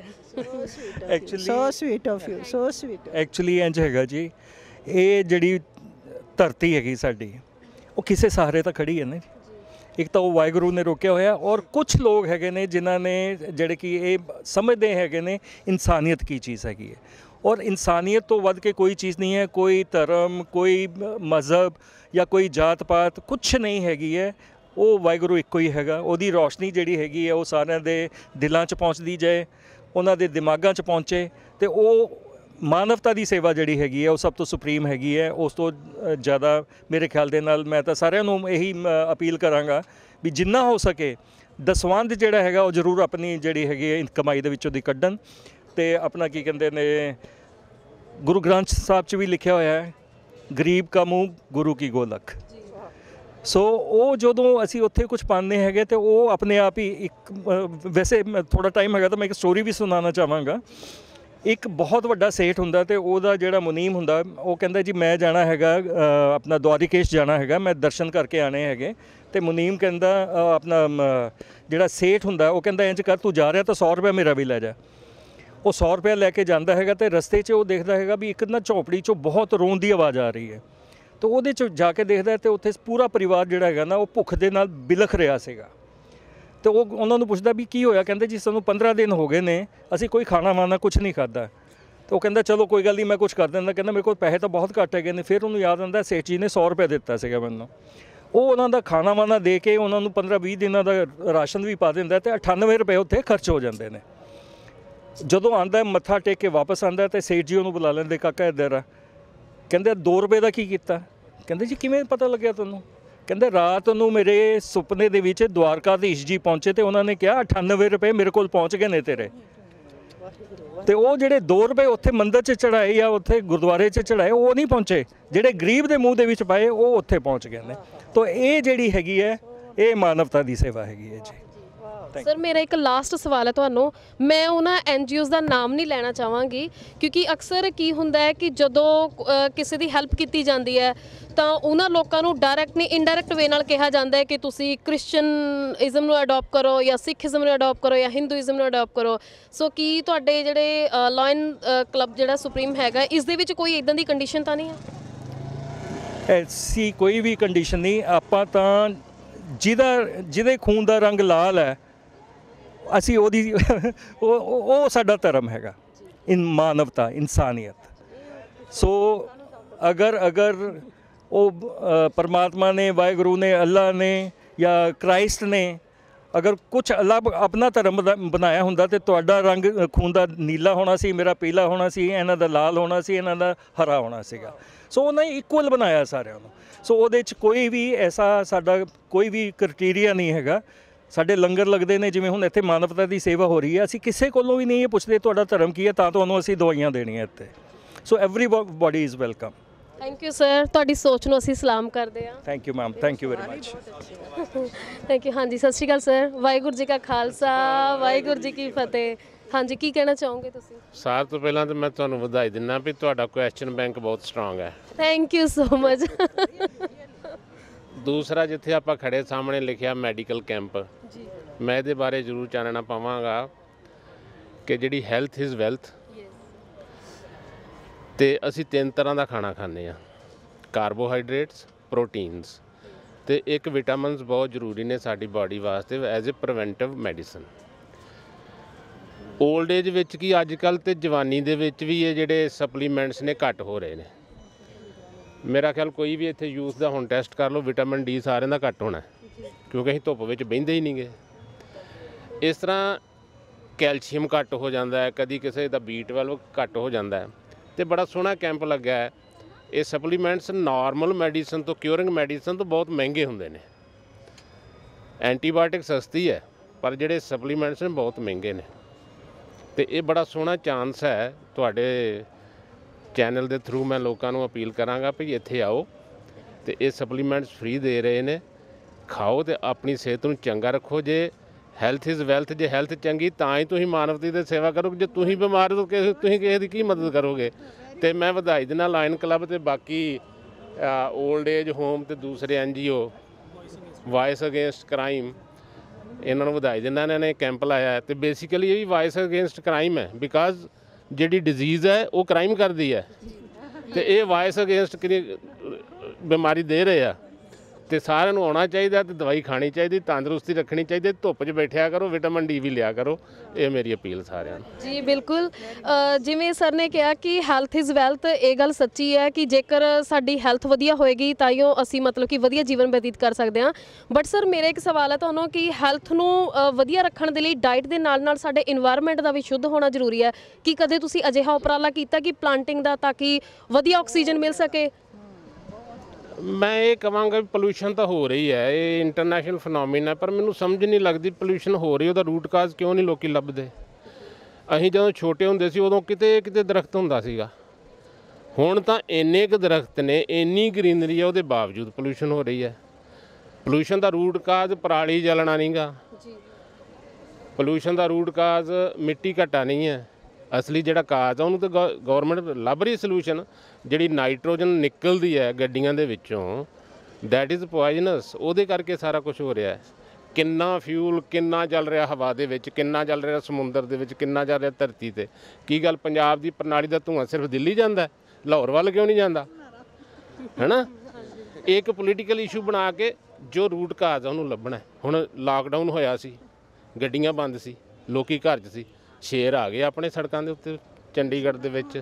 so sweet of you so sweet actually ਵੀ ਇੰਚ ਹੈਗਾ ਜੀ ਇਹ ਜਿਹੜੀ ਧਰਤੀ ਹੈਗੀ ਸਾਡੀ ਉਹ ਕਿਸੇ ਸਹਾਰੇ ਤਾਂ ਖੜੀ ਹੈ ਨਾ ਇੱਕ ਤਾਂ ਉਹ ਵਾਇਗਰੂ ਨੇ ਰੋਕਿਆ ਹੋਇਆ ਔਰ ਕੁਝ ਲੋਕ ਹੈਗੇ ਨੇ ਜਿਨ੍ਹਾਂ ਨੇ ਜਿਹੜੇ ਕਿ ਇਹ ਸਮਝਦੇ ਹੈਗੇ ਨੇ ਇਨਸਾਨੀਅਤ ਕੀ ਚੀਜ਼ ਹੈਗੀ ਹੈ ਔਰ ਇਨਸਾਨੀਅਤ ਤੋਂ ਵੱਧ ਕੇ ਕੋਈ ਚੀਜ਼ ਨਹੀਂ ਹੈ ਕੋਈ ਧਰਮ ਕੋਈ ਮਜ਼ਹਬ ਜਾਂ ਕੋਈ ਜਾਤ ਪਾਤ ਕੁਝ ਨਹੀਂ ਹੈਗੀ ਹੈ ਉਹ ਵਾਇਗਰੂ ਇੱਕੋ ਹੀ ਹੈਗਾ ਉਹਦੀ ਰੋਸ਼ਨੀ ਜਿਹੜੀ ਹੈਗੀ ਹੈ ਉਹ ਸਾਰਿਆਂ ਦੇ ਦਿਲਾਂ 'ਚ ਪਹੁੰਚਦੀ ਜਾਏ ਉਹਨਾਂ ਦੇ ਦਿਮਾਗਾਂ 'ਚ ਪਹੁੰਚੇ ਤੇ ਉਹ ਮਾਨਵਤਾ ਦੀ ਸੇਵਾ ਜਿਹੜੀ ਹੈਗੀ ਹੈ ਉਹ ਸਭ ਤੋਂ ਸੁਪਰੀਮ ਹੈਗੀ ਹੈ ਉਸ ਤੋਂ ਜ਼ਿਆਦਾ ਮੇਰੇ ਖਿਆਲ ਦੇ ਨਾਲ ਮੈਂ ਤਾਂ ਸਾਰਿਆਂ ਨੂੰ ਇਹੀ ਅਪੀਲ ਕਰਾਂਗਾ ਵੀ ਜਿੰਨਾ ਹੋ ਸਕੇ ਦਸਵੰਦ ਜਿਹੜਾ ਹੈਗਾ ਉਹ ਜ਼ਰੂਰ ਆਪਣੀ ਜਿਹੜੀ ਹੈਗੀ ਹੈ ਕਮਾਈ ਦੇ ਵਿੱਚੋਂ ਦੀ ਕੱਢਣ ਤੇ ਆਪਣਾ ਕੀ ਕਹਿੰਦੇ ਨੇ ਗੁਰੂ ਗ੍ਰੰਥ ਸਾਹਿਬ 'ਚ ਵੀ ਲਿਖਿਆ ਹੋਇਆ ਹੈ ਗਰੀਬ ਕਾ ਮੂੰਹ ਗੁਰੂ ਕੀ ਗੋਲਕ ਸੋ ਉਹ ਜਦੋਂ ਅਸੀਂ ਉੱਥੇ ਕੁਝ ਪਾਉਂਦੇ ਹੈਗੇ ਤੇ ਉਹ ਆਪਣੇ ਆਪ ਹੀ ਇੱਕ ਵੈਸੇ ਥੋੜਾ ਟਾਈਮ ਹੈਗਾ ਤਾਂ ਮੈਂ ਇੱਕ ਸਟੋਰੀ ਵੀ ਸੁਣਾਉਣਾ ਚਾਹਾਂਗਾ ਇੱਕ ਬਹੁਤ ਵੱਡਾ ਸੇਠ ਹੁੰਦਾ ਤੇ ਉਹਦਾ ਜਿਹੜਾ ਮੁਨੀਮ ਹੁੰਦਾ ਉਹ ਕਹਿੰਦਾ ਜੀ ਮੈਂ ਜਾਣਾ ਹੈਗਾ ਆਪਣਾ ਦਵਾਰਿਕੇਸ਼ ਜਾਣਾ ਹੈਗਾ ਮੈਂ ਦਰਸ਼ਨ ਕਰਕੇ ਆਣੇ ਹੈਗੇ ਤੇ ਮੁਨੀਮ ਕਹਿੰਦਾ ਆਪਣਾ ਜਿਹੜਾ ਸੇਠ ਹੁੰਦਾ ਉਹ ਕਹਿੰਦਾ ਇੰਜ ਕਰ ਤੂੰ ਜਾ ਰਿਹਾ ਤਾਂ 100 ਰੁਪਏ ਮੇਰਾ ਵੀ ਲੈ ਜਾ ਉਹ 100 ਰੁਪਏ ਲੈ ਕੇ ਜਾਂਦਾ ਹੈਗਾ ਤੇ ਰਸਤੇ 'ਚ ਉਹ ਦੇਖਦਾ ਹੈਗਾ ਵੀ ਇੱਕ ਨਾ ਝੌਪੜੀ 'ਚੋਂ ਬਹੁਤ ਰੋਣ ਦੀ ਆਵਾਜ਼ ਆ ਰਹੀ ਹੈ ਤੇ ਉਹਦੇ 'ਚ ਜਾ ਕੇ ਦੇਖਦਾ ਤੇ ਉੱਥੇ ਪੂਰਾ ਪਰਿਵਾਰ ਜਿਹੜਾ ਹੈਗਾ ਨਾ ਉਹ ਭੁੱਖ ਦੇ ਨਾਲ ਬਿਲਖ ਰਿਹਾ ਸੀਗਾ ਤੇ ਉਹ ਉਹਨਾਂ ਨੂੰ ਪੁੱਛਦਾ ਵੀ ਕੀ ਹੋਇਆ ਕਹਿੰਦੇ ਜੀ ਸਾਨੂੰ 15 ਦਿਨ ਹੋ ਗਏ ਨੇ ਅਸੀਂ ਕੋਈ ਖਾਣਾ ਵਾਣਾ ਕੁਝ ਨਹੀਂ ਖਾਦਾ ਤੇ ਉਹ ਕਹਿੰਦਾ ਚਲੋ ਕੋਈ ਗੱਲ ਨਹੀਂ ਮੈਂ ਕੁਝ ਕਰ ਦਿੰਦਾ ਕਹਿੰਦਾ ਮੇਰੇ ਕੋਲ ਪੈਸੇ ਤਾਂ ਬਹੁਤ ਘੱਟ ਹੈਗੇ ਨੇ ਫਿਰ ਉਹਨੂੰ ਯਾਦ ਆਉਂਦਾ ਸੇਠ ਨੇ 100 ਰੁਪਏ ਦਿੱਤਾ ਸੀਗਾ ਮੈਨੂੰ ਉਹ ਉਹਨਾਂ ਦਾ ਖਾਣਾ ਵਾਣਾ ਦੇ ਕੇ ਉਹਨਾਂ ਨੂੰ 15-20 ਦਿਨਾਂ ਦਾ ਰਾਸ਼ਨ ਵੀ ਪਾ ਦਿੰਦਾ ਤੇ 98 ਰੁਪਏ ਉੱਥੇ ਖਰਚ ਹੋ ਜਾਂਦੇ ਨੇ ਜਦੋਂ ਆਂਦਾ ਮੱਥਾ ਟੇਕ ਕੇ ਵਾਪਸ ਆਂਦਾ ਤੇ ਸੇਠ ਜੀ ਉਹਨੂੰ ਬੁਲਾ ਲੈਂਦੇ ਕਾਕਾ ਇੱਧਰ ਕਹਿੰਦੇ 2 ਰੁਪਏ ਦਾ ਕੀ ਕੀਤਾ ਕਹਿੰਦੇ ਜੀ ਕਿਵੇਂ ਪਤਾ ਲੱਗਿਆ ਤੁਹਾਨੂੰ ਕਹਿੰਦੇ ਰਾਤ ਨੂੰ ਮੇਰੇ ਸੁਪਨੇ ਦੇ ਵਿੱਚ ਦੇ ਜੀ ਪਹੁੰਚੇ ਤੇ ਉਹਨਾਂ ਨੇ ਕਿਹਾ 98 ਰੁਪਏ ਮੇਰੇ ਕੋਲ ਪਹੁੰਚ ਗਏ ਨੇ ਤੇਰੇ ਤੇ ਉਹ ਜਿਹੜੇ 2 ਰੁਪਏ ਉੱਥੇ ਮੰਦਰ 'ਚ ਚੜਾਏ ਜਾਂ ਉੱਥੇ ਗੁਰਦੁਆਰੇ 'ਚ ਚੜਾਏ ਉਹ ਨਹੀਂ ਪਹੁੰਚੇ ਜਿਹੜੇ ਗਰੀਬ ਦੇ ਮੂੰਹ ਦੇ ਵਿੱਚ ਪਾਏ ਉਹ ਉੱਥੇ ਪਹੁੰਚ ਗਏ ਨੇ ਤਾਂ ਇਹ ਜਿਹੜੀ ਹੈਗੀ ਹੈ ਇਹ ਮਾਨਵਤਾ ਦੀ ਸੇਵਾ ਹੈਗੀ ਹੈ ਜੀ
ਥੈਂਕ ਸਰ ਮੇਰਾ ਇੱਕ ਲਾਸਟ ਸਵਾਲ ਹੈ ਤੁਹਾਨੂੰ ਮੈਂ ਉਹਨਾਂ ਐਨਜੀਓਜ਼ ਦਾ ਨਾਮ ਨਹੀਂ ਲੈਣਾ ਚਾਹਾਂਗੀ ਕਿਉਂਕਿ ਅਕਸਰ ਕੀ ਹੁੰਦਾ ਹੈ ਕਿ ਜਦੋਂ ਕਿਸੇ ਦੀ ਹੈਲਪ ਕੀਤੀ ਜਾਂਦੀ ਹੈ ਤਾਂ ਉਹਨਾਂ ਲੋਕਾਂ ਨੂੰ ਡਾਇਰੈਕਟ ਨਹੀਂ ਇਨਡਾਇਰੈਕਟ ਵੇ ਨਾਲ ਕਿਹਾ ਜਾਂਦਾ ਹੈ ਕਿ ਤੁਸੀਂ ਇਜ਼ਮ ਨੂੰ ਅਡਾਪਟ ਕਰੋ ਜਾਂ ਸਿੱਖੀਜ਼ਮ ਨੂੰ ਅਡਾਪਟ ਕਰੋ ਜਾਂ ਹਿੰਦੂਇਜ਼ਮ ਨੂੰ ਅਡਾਪਟ ਕਰੋ ਸੋ ਕੀ ਤੁਹਾਡੇ ਜਿਹੜੇ ਲਾਇਨ ਕਲੱਬ ਜਿਹੜਾ ਸੁਪਰੀਮ ਹੈਗਾ ਇਸ ਦੇ ਵਿੱਚ ਕੋਈ ਇਦਾਂ ਦੀ ਕੰਡੀਸ਼ਨ ਤਾਂ ਨਹੀਂ ਹੈ
ਐਸੀ ਕੋਈ ਵੀ ਕੰਡੀਸ਼ਨ ਨਹੀਂ ਆਪਾਂ ਤਾਂ ਜਿਹਦਾ ਜਿਹਦੇ ਖੂਨ ਦਾ ਰੰਗ ਲਾਲ ਹੈ ਅਸੀਂ ਉਹਦੀ ਉਹ ਉਹ ਸਾਡਾ ਧਰਮ ਹੈਗਾ ਇਨ ਮਾਨਵਤਾ ਇਨਸਾਨੀਅਤ ਸੋ ਅਗਰ ਅਗਰ ਉਹ ਪਰਮਾਤਮਾ ਨੇ ਵਾਹਿਗੁਰੂ ਨੇ ਅੱਲਾ ਨੇ ਜਾਂ ਕ੍ਰਾਈਸਟ ਨੇ ਅਗਰ ਕੁਝ ਅੱਲਾ ਆਪਣਾ ਧਰਮ ਬਣਾਇਆ ਹੁੰਦਾ ਤੇ ਤੁਹਾਡਾ ਰੰਗ ਖੂਨ ਦਾ ਨੀਲਾ ਹੋਣਾ ਸੀ ਮੇਰਾ ਪੀਲਾ ਹੋਣਾ ਸੀ ਇਹਨਾਂ ਦਾ ਲਾਲ ਹੋਣਾ ਸੀ ਇਹਨਾਂ ਦਾ ਹਰਾ ਹੋਣਾ ਸੀਗਾ ਸੋ ਉਹਨਾਂ ਨੇ ਇਕੁਅਲ ਬਣਾਇਆ ਸਾਰਿਆਂ ਨੂੰ ਸੋ ਉਹਦੇ ਵਿੱਚ ਕੋਈ ਵੀ ਐਸਾ ਸਾਡਾ ਕੋਈ ਵੀ ਕ੍ਰਾਈਟੇਰੀਆ ਨਹੀਂ ਹੈਗਾ ਸਾਡੇ ਲੰਗਰ ਲੱਗਦੇ ਨੇ ਜਿਵੇਂ ਹੁਣ ਇੱਥੇ ਮਾਨਵਤਾ ਦੀ ਸੇਵਾ ਹੋ ਰਹੀ ਹੈ ਅਸੀਂ ਕਿਸੇ ਕੋਲੋਂ ਵੀ ਨਹੀਂ ਇਹ ਪੁੱਛਦੇ ਤੁਹਾਡਾ ਧਰਮ ਕੀ ਹੈ ਤਾਂ ਤੁਹਾਨੂੰ ਅਸੀਂ ਦਵਾਈਆਂ ਦੇਣੀਆਂ ਇੱਥੇ so everybody is welcome
thank you sir ਤੁਹਾਡੀ ਸੋਚ ਨੂੰ ਅਸੀਂ ਸਲਾਮ ਕਰਦੇ ਆ
thank you ma'am thank you very much
thank you ਹਾਂਜੀ ਸਤਿ ਸ਼੍ਰੀ ਅਕਾਲ ਸਰ ਵਾਹਿਗੁਰੂ ਜੀ ਕਾ ਖਾਲਸਾ ਵਾਹਿਗੁਰੂ ਜੀ ਕੀ ਫਤਿਹ ਹਾਂਜੀ ਕੀ ਕਹਿਣਾ ਚਾਹੋਗੇ ਤੁਸੀਂ
ਸਾਰ ਤੋਂ ਪਹਿਲਾਂ ਤਾਂ ਮੈਂ ਤੁਹਾਨੂੰ ਵਧਾਈ ਦਿੰਨਾ ਵੀ ਤੁਹਾਡਾ ਕੁਐਸਚਨ ਬੈਂਕ ਬਹੁਤ ਸਟਰੋਂਗ ਹੈ
ਥੈਂਕ ਯੂ ਸੋ ਮਚ
ਦੂਸਰਾ ਜਿੱਥੇ ਆਪਾਂ ਖੜੇ ਸਾਹਮਣੇ ਲਿਖਿਆ ਮੈਡੀਕਲ ਕੈਂਪ ਜੀ ਮੈਂ ਇਹਦੇ ਬਾਰੇ ਜ਼ਰੂਰ ਚਾਨਣਾ ਪਾਵਾਂਗਾ ਕਿ ਜਿਹੜੀ ਹੈਲਥ ਇਜ਼ ਵੈਲਥ ਤੇ ਅਸੀਂ ਤਿੰਨ ਤਰ੍ਹਾਂ ਦਾ ਖਾਣਾ ਖਾਂਦੇ ਆ ਕਾਰਬੋਹਾਈਡਰੇਟਸ ਪ੍ਰੋਟੀਨਸ ਤੇ ਇੱਕ ਵਿਟਾਮਿਨਸ ਬਹੁਤ ਜ਼ਰੂਰੀ ਨੇ ਸਾਡੀ ਬਾਡੀ ਵਾਸਤੇ as a preventive medicine old age ਵਿੱਚ ਕੀ ਅੱਜ ਕੱਲ ਤੇ ਜਵਾਨੀ ਦੇ ਵਿੱਚ ਵੀ ਇਹ ਜਿਹੜੇ ਸਪਲੀਮੈਂਟਸ ਨੇ ਘੱਟ ਹੋ ਰਹੇ ਨੇ ਮੇਰਾ ਖਿਆਲ ਕੋਈ ਵੀ ਇੱਥੇ ਯੂਥ ਦਾ ਹੁਣ ਟੈਸਟ ਕਰ ਲਓ ਵਿਟਾਮਿਨ ਡੀ ਸਾਰਿਆਂ ਦਾ ਘੱਟ ਹੋਣਾ ਕਿਉਂਕਿ ਅਸੀਂ ਧੁੱਪ ਵਿੱਚ ਬਹਿੰਦੇ ਹੀ ਨਹੀਂਗੇ ਇਸ ਤਰ੍ਹਾਂ ਕੈਲਸ਼ੀਅਮ ਘੱਟ ਹੋ ਜਾਂਦਾ ਹੈ ਕਦੀ ਕਿਸੇ ਦਾ ਬੀ12 ਘੱਟ ਹੋ ਜਾਂਦਾ ਹੈ ਤੇ ਬੜਾ ਸੋਹਣਾ ਕੈਂਪ ਲੱਗਾ ਹੈ ਇਹ ਸਪਲੀਮੈਂਟਸ ਨਾਰਮਲ ਮੈਡੀਸਨ ਤੋਂ ਕਿਉਰਿੰਗ ਮੈਡੀਸਨ ਤੋਂ ਬਹੁਤ ਮਹਿੰਗੇ ਹੁੰਦੇ ਨੇ ਐਂਟੀਬਾਇਓਟਿਕ ਸਸਤੀ ਹੈ ਪਰ ਜਿਹੜੇ ਸਪਲੀਮੈਂਟਸ ਨੇ ਬਹੁਤ ਮਹਿੰਗੇ ਨੇ ਤੇ ਇਹ ਬੜਾ ਸੋਹਣਾ ਚਾਂਸ ਹੈ ਤੁਹਾਡੇ ਚੈਨਲ ਦੇ ਥਰੂ ਮੈਂ ਲੋਕਾਂ ਨੂੰ ਅਪੀਲ ਕਰਾਂਗਾ ਵੀ ਇੱਥੇ ਆਓ ਤੇ ਇਹ ਸਪਲੀਮੈਂਟਸ ਫ੍ਰੀ ਦੇ ਰਹੇ ਨੇ ਖਾਓ ਤੇ ਆਪਣੀ ਸਿਹਤ ਨੂੰ ਚੰਗਾ ਰੱਖੋ ਜੇ ਹੈਲਥ ਇਜ਼ ਵੈਲਥ ਜੇ ਹੈਲਥ ਚੰਗੀ ਤਾਂ ਹੀ ਤੁਸੀਂ ਮਾਨਵਤਾ ਦੀ ਸੇਵਾ ਕਰੋਗੇ ਜੇ ਤੁਸੀਂ ਬਿਮਾਰ ਹੋ ਕੇ ਤੁਸੀਂ ਕਿਸੇ ਦੀ ਕੀ ਮਦਦ ਕਰੋਗੇ ਤੇ ਮੈਂ ਵਧਾਈ ਦੇ ਨਾਲ ਲਾਇਨ ਕਲੱਬ ਤੇ ਬਾਕੀ 올ਡ ਏਜ ਹੋਮ ਤੇ ਦੂਸਰੇ ਐਨਜੀਓ ਵਾਇਸ ਅਗੇਂਸਟ ਕ੍ਰਾਈਮ ਇਹਨਾਂ ਨੂੰ ਵਧਾਈ ਦਿੰਦਾ ਇਹਨਾਂ ਨੇ ਕੈਂਪ ਲਾਇਆ ਤੇ ਬੇਸਿਕਲੀ ਇਹ ਵੀ ਵਾਇਸ ਅਗੇਂਸਟ ਕ੍ਰਾਈਮ ਹੈ ਬਿਕਾਜ਼ ਜਿਹੜੀ ਡਿਜ਼ੀਜ਼ ਹੈ ਉਹ ਕ੍ਰਾਈਮ ਕਰਦੀ ਹੈ ਤੇ ਇਹ ਵਾਇਸ ਅਗੇਂਸਟ ਕਿਹੜੀ ਬਿਮਾਰੀ ਦੇ ਰਹੇ ਆ ਤੇ ਸਾਰਿਆਂ ਨੂੰ ਆਉਣਾ ਚਾਹੀਦਾ ਤੇ ਦਵਾਈ ਖਾਣੀ ਚਾਹੀਦੀ ਤੰਦਰੁਸਤੀ ਰੱਖਣੀ ਚਾਹੀਦੀ ਧੁੱਪ 'ਚ ਬੈਠਿਆ ਕਰੋ ਵਿਟਾਮਿਨ ਡੀ ਵੀ ਲਿਆ ਕਰੋ ਇਹ ਮੇਰੀ ਅਪੀਲ ਸਾਰਿਆਂ ਨੂੰ
ਜੀ ਬਿਲਕੁਲ ਜਿਵੇਂ ਸਰ ਨੇ ਕਿਹਾ ਕਿ ਹੈਲਥ ਇਜ਼ ਵੈਲਥ ਇਹ ਗੱਲ ਸੱਚੀ ਹੈ ਕਿ ਜੇਕਰ ਸਾਡੀ ਹੈਲਥ ਵਧੀਆ ਹੋਏਗੀ ਤਾਂ ਹੀ ਅਸੀਂ ਮਤਲਬ ਕਿ ਵਧੀਆ ਜੀਵਨ ਬਤੀਤ ਕਰ ਸਕਦੇ ਹਾਂ ਬਟ ਸਰ ਮੇਰੇ ਇੱਕ ਸਵਾਲ ਹੈ ਤੁਹਾਨੂੰ ਕਿ ਹੈਲਥ ਨੂੰ ਵਧੀਆ ਰੱਖਣ ਦੇ ਲਈ ਡਾਈਟ ਦੇ ਨਾਲ ਨਾਲ ਸਾਡੇ এনवायरमेंट ਦਾ ਵੀ ਸ਼ੁੱਧ ਹੋਣਾ ਜ਼ਰੂਰੀ ਹੈ ਕਿ ਕਦੇ ਤੁਸੀਂ ਅਜਿਹਾ ਉਪਰਾਲਾ ਕੀਤਾ ਕਿ ਪਲਾਂਟਿੰਗ ਦਾ ਤਾਂ ਕਿ ਵਧੀਆ ਆਕਸੀਜਨ ਮਿਲ ਸਕੇ
ਮੈਂ ਇਹ ਕਹਾਂਗਾ ਵੀ ਪੋਲੂਸ਼ਨ ਤਾਂ ਹੋ ਰਹੀ ਹੈ ਇਹ ਇੰਟਰਨੈਸ਼ਨਲ ਫੀਨੋਮੀਨਾ ਹੈ ਪਰ ਮੈਨੂੰ ਸਮਝ ਨਹੀਂ ਲੱਗਦੀ ਪੋਲੂਸ਼ਨ ਹੋ ਰਹੀ ਉਹਦਾ ਰੂਟ ਕਾਜ਼ ਕਿਉਂ ਨਹੀਂ ਲੋਕੀ ਲੱਭਦੇ ਅਸੀਂ ਜਦੋਂ ਛੋਟੇ ਹੁੰਦੇ ਸੀ ਉਦੋਂ ਕਿਤੇ ਕਿਤੇ ਦਰਖਤ ਹੁੰਦਾ ਸੀਗਾ ਹੁਣ ਤਾਂ ਇੰਨੇ ਕੁ ਦਰਖਤ ਨੇ ਇੰਨੀ ਗ੍ਰੀਨਰੀ ਹੈ ਉਹਦੇ ਬਾਵਜੂਦ ਪੋਲੂਸ਼ਨ ਹੋ ਰਹੀ ਹੈ ਪੋਲੂਸ਼ਨ ਦਾ ਰੂਟ ਕਾਜ਼ ਪਰਾਲੀ ਜਲਣਾ ਨਹੀਂਗਾ ਜੀ ਪੋਲੂਸ਼ਨ ਦਾ ਰੂਟ ਕਾਜ਼ ਮਿੱਟੀ ਘਟਾ ਨਹੀਂ ਹੈ ਅਸਲੀ ਜਿਹੜਾ ਕਾਜ਼ ਆ ਉਹਨੂੰ ਤਾਂ ਗਵਰਨਮੈਂਟ ਲੱਭ ਰਹੀ ਸੋਲੂਸ਼ਨ ਜਿਹੜੀ ਨਾਈਟ੍ਰੋਜਨ ਨਿਕਲਦੀ ਹੈ ਗੱਡੀਆਂ ਦੇ ਵਿੱਚੋਂ ਦੈਟ ਇਜ਼ ਪੋਇਜ਼ਨਸ ਉਹਦੇ ਕਰਕੇ ਸਾਰਾ ਕੁਝ ਹੋ ਰਿਹਾ ਹੈ ਕਿੰਨਾ ਫਿਊਲ ਕਿੰਨਾ ਚੱਲ ਰਿਹਾ ਹਵਾ ਦੇ ਵਿੱਚ ਕਿੰਨਾ ਚੱਲ ਰਿਹਾ ਸਮੁੰਦਰ ਦੇ ਵਿੱਚ ਕਿੰਨਾ ਚੱਲ ਰਿਹਾ ਧਰਤੀ ਤੇ ਕੀ ਗੱਲ ਪੰਜਾਬ ਦੀ ਪ੍ਰਣਾਲੀ ਦਾ ਧੂਆਂ ਸਿਰਫ ਦਿੱਲੀ ਜਾਂਦਾ ਲਾਹੌਰ ਵੱਲ ਕਿਉਂ ਨਹੀਂ ਜਾਂਦਾ ਹੈਨਾ ਇੱਕ ਪੋਲੀਟੀਕਲ ਇਸ਼ੂ ਬਣਾ ਕੇ ਜੋ ਰੂਟ ਕਾਜ਼ ਆ ਉਹਨੂੰ ਲੱਭਣਾ ਹੁਣ ਲਾਕਡਾਊਨ ਹੋਇਆ ਸੀ ਗੱਡੀਆਂ ਬੰਦ ਸੀ ਲੋਕੀ ਘਰ 'ਚ ਸੀ ਸ਼ੇਰ ਆ ਗਏ ਆਪਣੇ ਸੜਕਾਂ ਦੇ ਉੱਤੇ ਚੰਡੀਗੜ੍ਹ ਦੇ ਵਿੱਚ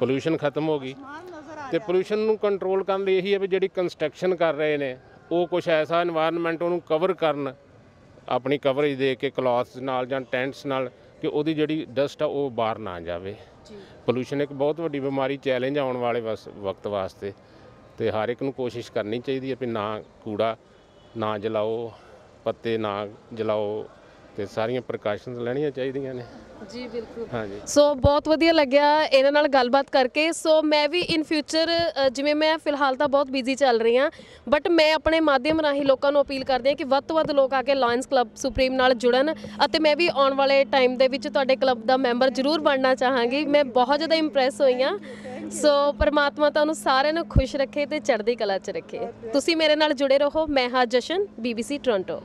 ਪੋਲੂਸ਼ਨ ਖਤਮ ਹੋ ਗਈ ਤੇ ਪੋਲੂਸ਼ਨ ਨੂੰ ਕੰਟਰੋਲ ਕਰਨ ਲਈ ਇਹੀ ਹੈ ਵੀ ਜਿਹੜੀ ਕੰਸਟਰਕਸ਼ਨ ਕਰ ਰਹੇ ਨੇ ਉਹ ਕੁਝ ਐਸਾ এনवायरमेंट ਉਹਨੂੰ ਕਵਰ ਕਰਨ ਆਪਣੀ ਕਵਰੇਜ ਦੇ ਕੇ ਕਲੌਥਸ ਨਾਲ ਜਾਂ ਟੈਂਟਸ ਨਾਲ ਕਿ ਉਹਦੀ ਜਿਹੜੀ ਡਸਟ ਆ ਉਹ ਬਾਹਰ ਨਾ ਜਾਵੇ ਪੋਲੂਸ਼ਨ ਇੱਕ ਬਹੁਤ ਵੱਡੀ ਬਿਮਾਰੀ ਚੈਲੰਜ ਆਉਣ ਵਾਲੇ ਵਕਤ ਵਾਸਤੇ ਤੇ ਹਰ ਇੱਕ ਨੂੰ ਕੋਸ਼ਿਸ਼ ਕਰਨੀ ਚਾਹੀਦੀ ਹੈ ਵੀ ਨਾ ਕੂੜਾ ਨਾ ਜਲਾਓ ਪੱਤੇ ਨਾ ਜਲਾਓ ਤੇ ਸਾਰੀਆਂ ਪ੍ਰਕਾਸ਼ਨਸ ਲੈਣੀਆਂ ਚਾਹੀਦੀਆਂ ਨੇ ਜੀ ਬਿਲਕੁਲ ਹਾਂਜੀ
ਸੋ ਬਹੁਤ ਵਧੀਆ ਲੱਗਿਆ ਇਹਨਾਂ ਨਾਲ ਗੱਲਬਾਤ ਕਰਕੇ ਸੋ ਮੈਂ ਵੀ ਇਨ ਫਿਊਚਰ ਜਿਵੇਂ ਮੈਂ ਫਿਲਹਾਲ ਤਾਂ ਬਹੁਤ ਬਿਜ਼ੀ ਚੱਲ ਰਹੀ ਹਾਂ ਬਟ ਮੈਂ ਆਪਣੇ ਮਾਧਿਅਮ ਰਾਹੀਂ ਲੋਕਾਂ ਨੂੰ ਅਪੀਲ ਕਰਦੀ ਹਾਂ ਕਿ ਵੱਧ ਤੋਂ ਵੱਧ ਲੋਕ ਆ ਕੇ ਲਾਇਨਸ ਕਲੱਬ ਸੁਪਰੀਮ ਨਾਲ ਜੁੜਨ ਅਤੇ ਮੈਂ ਵੀ ਆਉਣ ਵਾਲੇ ਟਾਈਮ ਦੇ ਵਿੱਚ ਤੁਹਾਡੇ ਕਲੱਬ ਦਾ ਮੈਂਬਰ ਜ਼ਰੂਰ ਬਣਨਾ ਚਾਹਾਂਗੀ ਮੈਂ ਬਹੁਤ ਜ਼ਿਆਦਾ ਇੰਪ੍ਰੈਸ ਹੋਈ ਹਾਂ ਸੋ ਪਰਮਾਤਮਾ ਤੁਹਾਨੂੰ ਸਾਰਿਆਂ ਨੂੰ ਖੁਸ਼ ਰੱਖੇ ਤੇ ਚੜ੍ਹਦੀ ਕਲਾ 'ਚ ਰੱਖੇ ਤੁਸੀਂ ਮੇਰੇ ਨਾਲ ਜੁੜੇ ਰਹੋ ਮੈਂ ਹਾਂ ਜਸ਼ਨ ਬੀਬੀਸੀ ਟੋਰਾਂਟੋ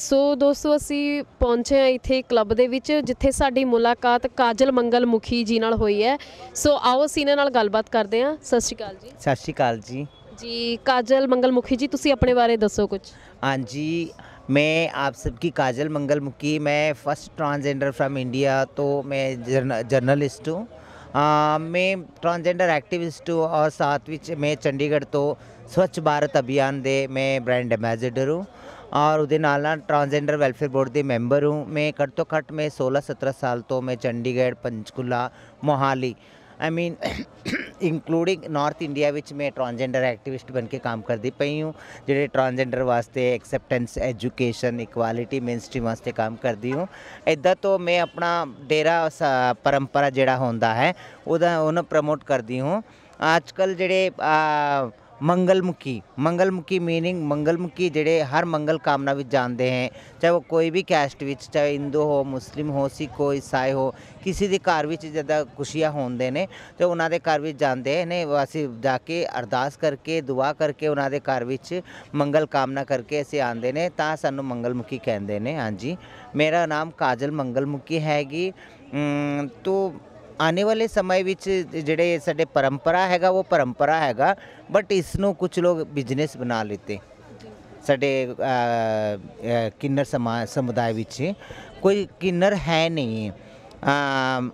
ਸੋ ਦੋਸਤੋ ਅਸੀਂ ਪਹੁੰਚੇ ਆ ਇੱਥੇ ਕਲੱਬ ਦੇ ਵਿੱਚ ਜਿੱਥੇ ਸਾਡੀ ਮੁਲਾਕਾਤ ਕਾਜਲ ਮੰਗਲ ਮੁਖੀ ਜੀ ਨਾਲ ਹੋਈ ਹੈ ਸੋ ਆਓ ਅਸੀਂ ਇਹਨਾਂ ਨਾਲ ਗੱਲਬਾਤ ਕਰਦੇ ਆ ਸਤਿ ਸ਼੍ਰੀ ਅਕਾਲ ਜੀ
ਸਤਿ ਸ਼੍ਰੀ ਅਕਾਲ ਜੀ
ਜੀ ਕਾਜਲ ਮੰਗਲ ਮੁਖੀ ਜੀ ਤੁਸੀਂ ਆਪਣੇ ਬਾਰੇ ਦੱਸੋ ਕੁਝ
ਹਾਂ ਜੀ ਮੈਂ ਆਪ ਸਭ ਕੀ ਕਾਜਲ ਮੰਗਲ ਮੁਖੀ ਮੈਂ ਫਸਟ ਟ੍ਰਾਂਸਜੈਂਡਰ ਫਰਮ ਇੰਡੀਆ ਤੋਂ ਮੈਂ ਜਰਨਲਿਸਟ ਹਾਂ ਮੈਂ ਟ੍ਰਾਂਸਜੈਂਡਰ ਐਕਟਿਵਿਸਟ ਹਾਂ ਔਰ ਸਾਥ ਵਿੱਚ ਮੈਂ ਚੰਡੀਗੜ੍ਹ ਤੋਂ ਸਵੱਛ ਭਾਰਤ ਅਭਿਆਨ ਦੇ ਮੈਂ ਬ੍ਰਾਂਡ ਐਮਬੈਸਡਰ ਹਾਂ ਔਰ ਉਹਦੇ ਨਾਲ ਨਾਲ ਟਰਾਂਸਜੈਂਡਰ ਵੈਲਫੇਅਰ ਬੋਰਡ ਦੀ ਮੈਂਬਰ ਹੂੰ ਮੈਂ ਘੱਟੋ ਘੱਟ ਮੈਂ 16 17 ਸਾਲ ਤੋਂ ਮੈਂ Chandigarh Panchkula Mohali I mean including north India ਵਿੱਚ ਮੈਂ ਟਰਾਂਸਜੈਂਡਰ ਐਕਟਿਵਿਸਟ ਬਣ ਕੇ ਕੰਮ ਕਰਦੀ ਪਈ ਹੂੰ ਜਿਹੜੇ ਟਰਾਂਸਜੈਂਡਰ ਵਾਸਤੇ ਐਕਸੈਪਟੈਂਸ ਐਜੂਕੇਸ਼ਨ ਇਕੁਐਲਿਟੀ ਮੇਨਸਟ੍ਰੀਮ ਵਾਸਤੇ ਕੰਮ ਕਰਦੀ ਹੂੰ ਐਦਾਂ ਤੋਂ ਮੈਂ ਆਪਣਾ ਡੇਰਾ ਪਰੰਪਰਾ ਜਿਹੜਾ ਹੁੰਦਾ ਹੈ ਉਹਦਾ ਉਹਨੂੰ ਪ੍ਰਮੋਟ ਕਰਦੀ ਹੂੰ ਅੱਜ ਜਿਹੜੇ मंगलमुखी मंगलमुखी मीनिंग मंगलमुखी ਜਿਹੜੇ ਹਰ ਮੰਗਲ ਕਾਮਨਾ ਵਿੱਚ ਜਾਂਦੇ ਹੈ ਚਾਹੇ ਉਹ ਕੋਈ ਵੀ ਕੈਸਟ ਵਿੱਚ ਚਾਹੇ ਹਿੰਦੂ ਹੋ ਮੁਸਲਿਮ ਹੋ ਸਿੱਖ ਹੋ ਇਸਾਈ ਹੋ ਕਿਸੇ ਦੇ ਘਰ ਵਿੱਚ ਜਦੋਂ ਖੁਸ਼ੀਆਂ ਹੁੰਦੇ ਨੇ ਤੇ ਉਹਨਾਂ ਦੇ ਘਰ ਵਿੱਚ ਜਾਂਦੇ ਨੇ ਅਸੀਂ ਜਾ ਕੇ ਅਰਦਾਸ ਕਰਕੇ ਦੁਆ ਕਰਕੇ ਉਹਨਾਂ ਦੇ ਘਰ ਵਿੱਚ ਮੰਗਲ ਕਾਮਨਾ ਕਰਕੇ ਅਸੀਂ ਆਂਦੇ ਨੇ ਤਾਂ ਸਾਨੂੰ ਮੰਗਲਮੁਖੀ ਕਹਿੰਦੇ ਨੇ ਹਾਂਜੀ ਮੇਰਾ ਨਾਮ ਕਾਜਲ ਮੰਗਲਮੁਖੀ ਹੈਗੀ ਤੋ ਆਉਣੇ ਵਾਲੇ ਸਮੇਂ ਵਿੱਚ ਜਿਹੜੇ ਸਾਡੇ ਪਰੰਪਰਾ ਹੈਗਾ ਉਹ ਪਰੰਪਰਾ ਹੈਗਾ ਬਟ ਇਸ ਨੂੰ ਕੁਝ ਲੋਕ ਬਿਜ਼ਨਸ ਬਣਾ ਲਿੱਤੇ ਸਾਡੇ ਕਿੰਨਰ ਸਮਾ ਸਮੁਦਾਇ ਵਿੱਚ ਕੋਈ ਕਿੰਨਰ ਹੈ ਨਹੀਂ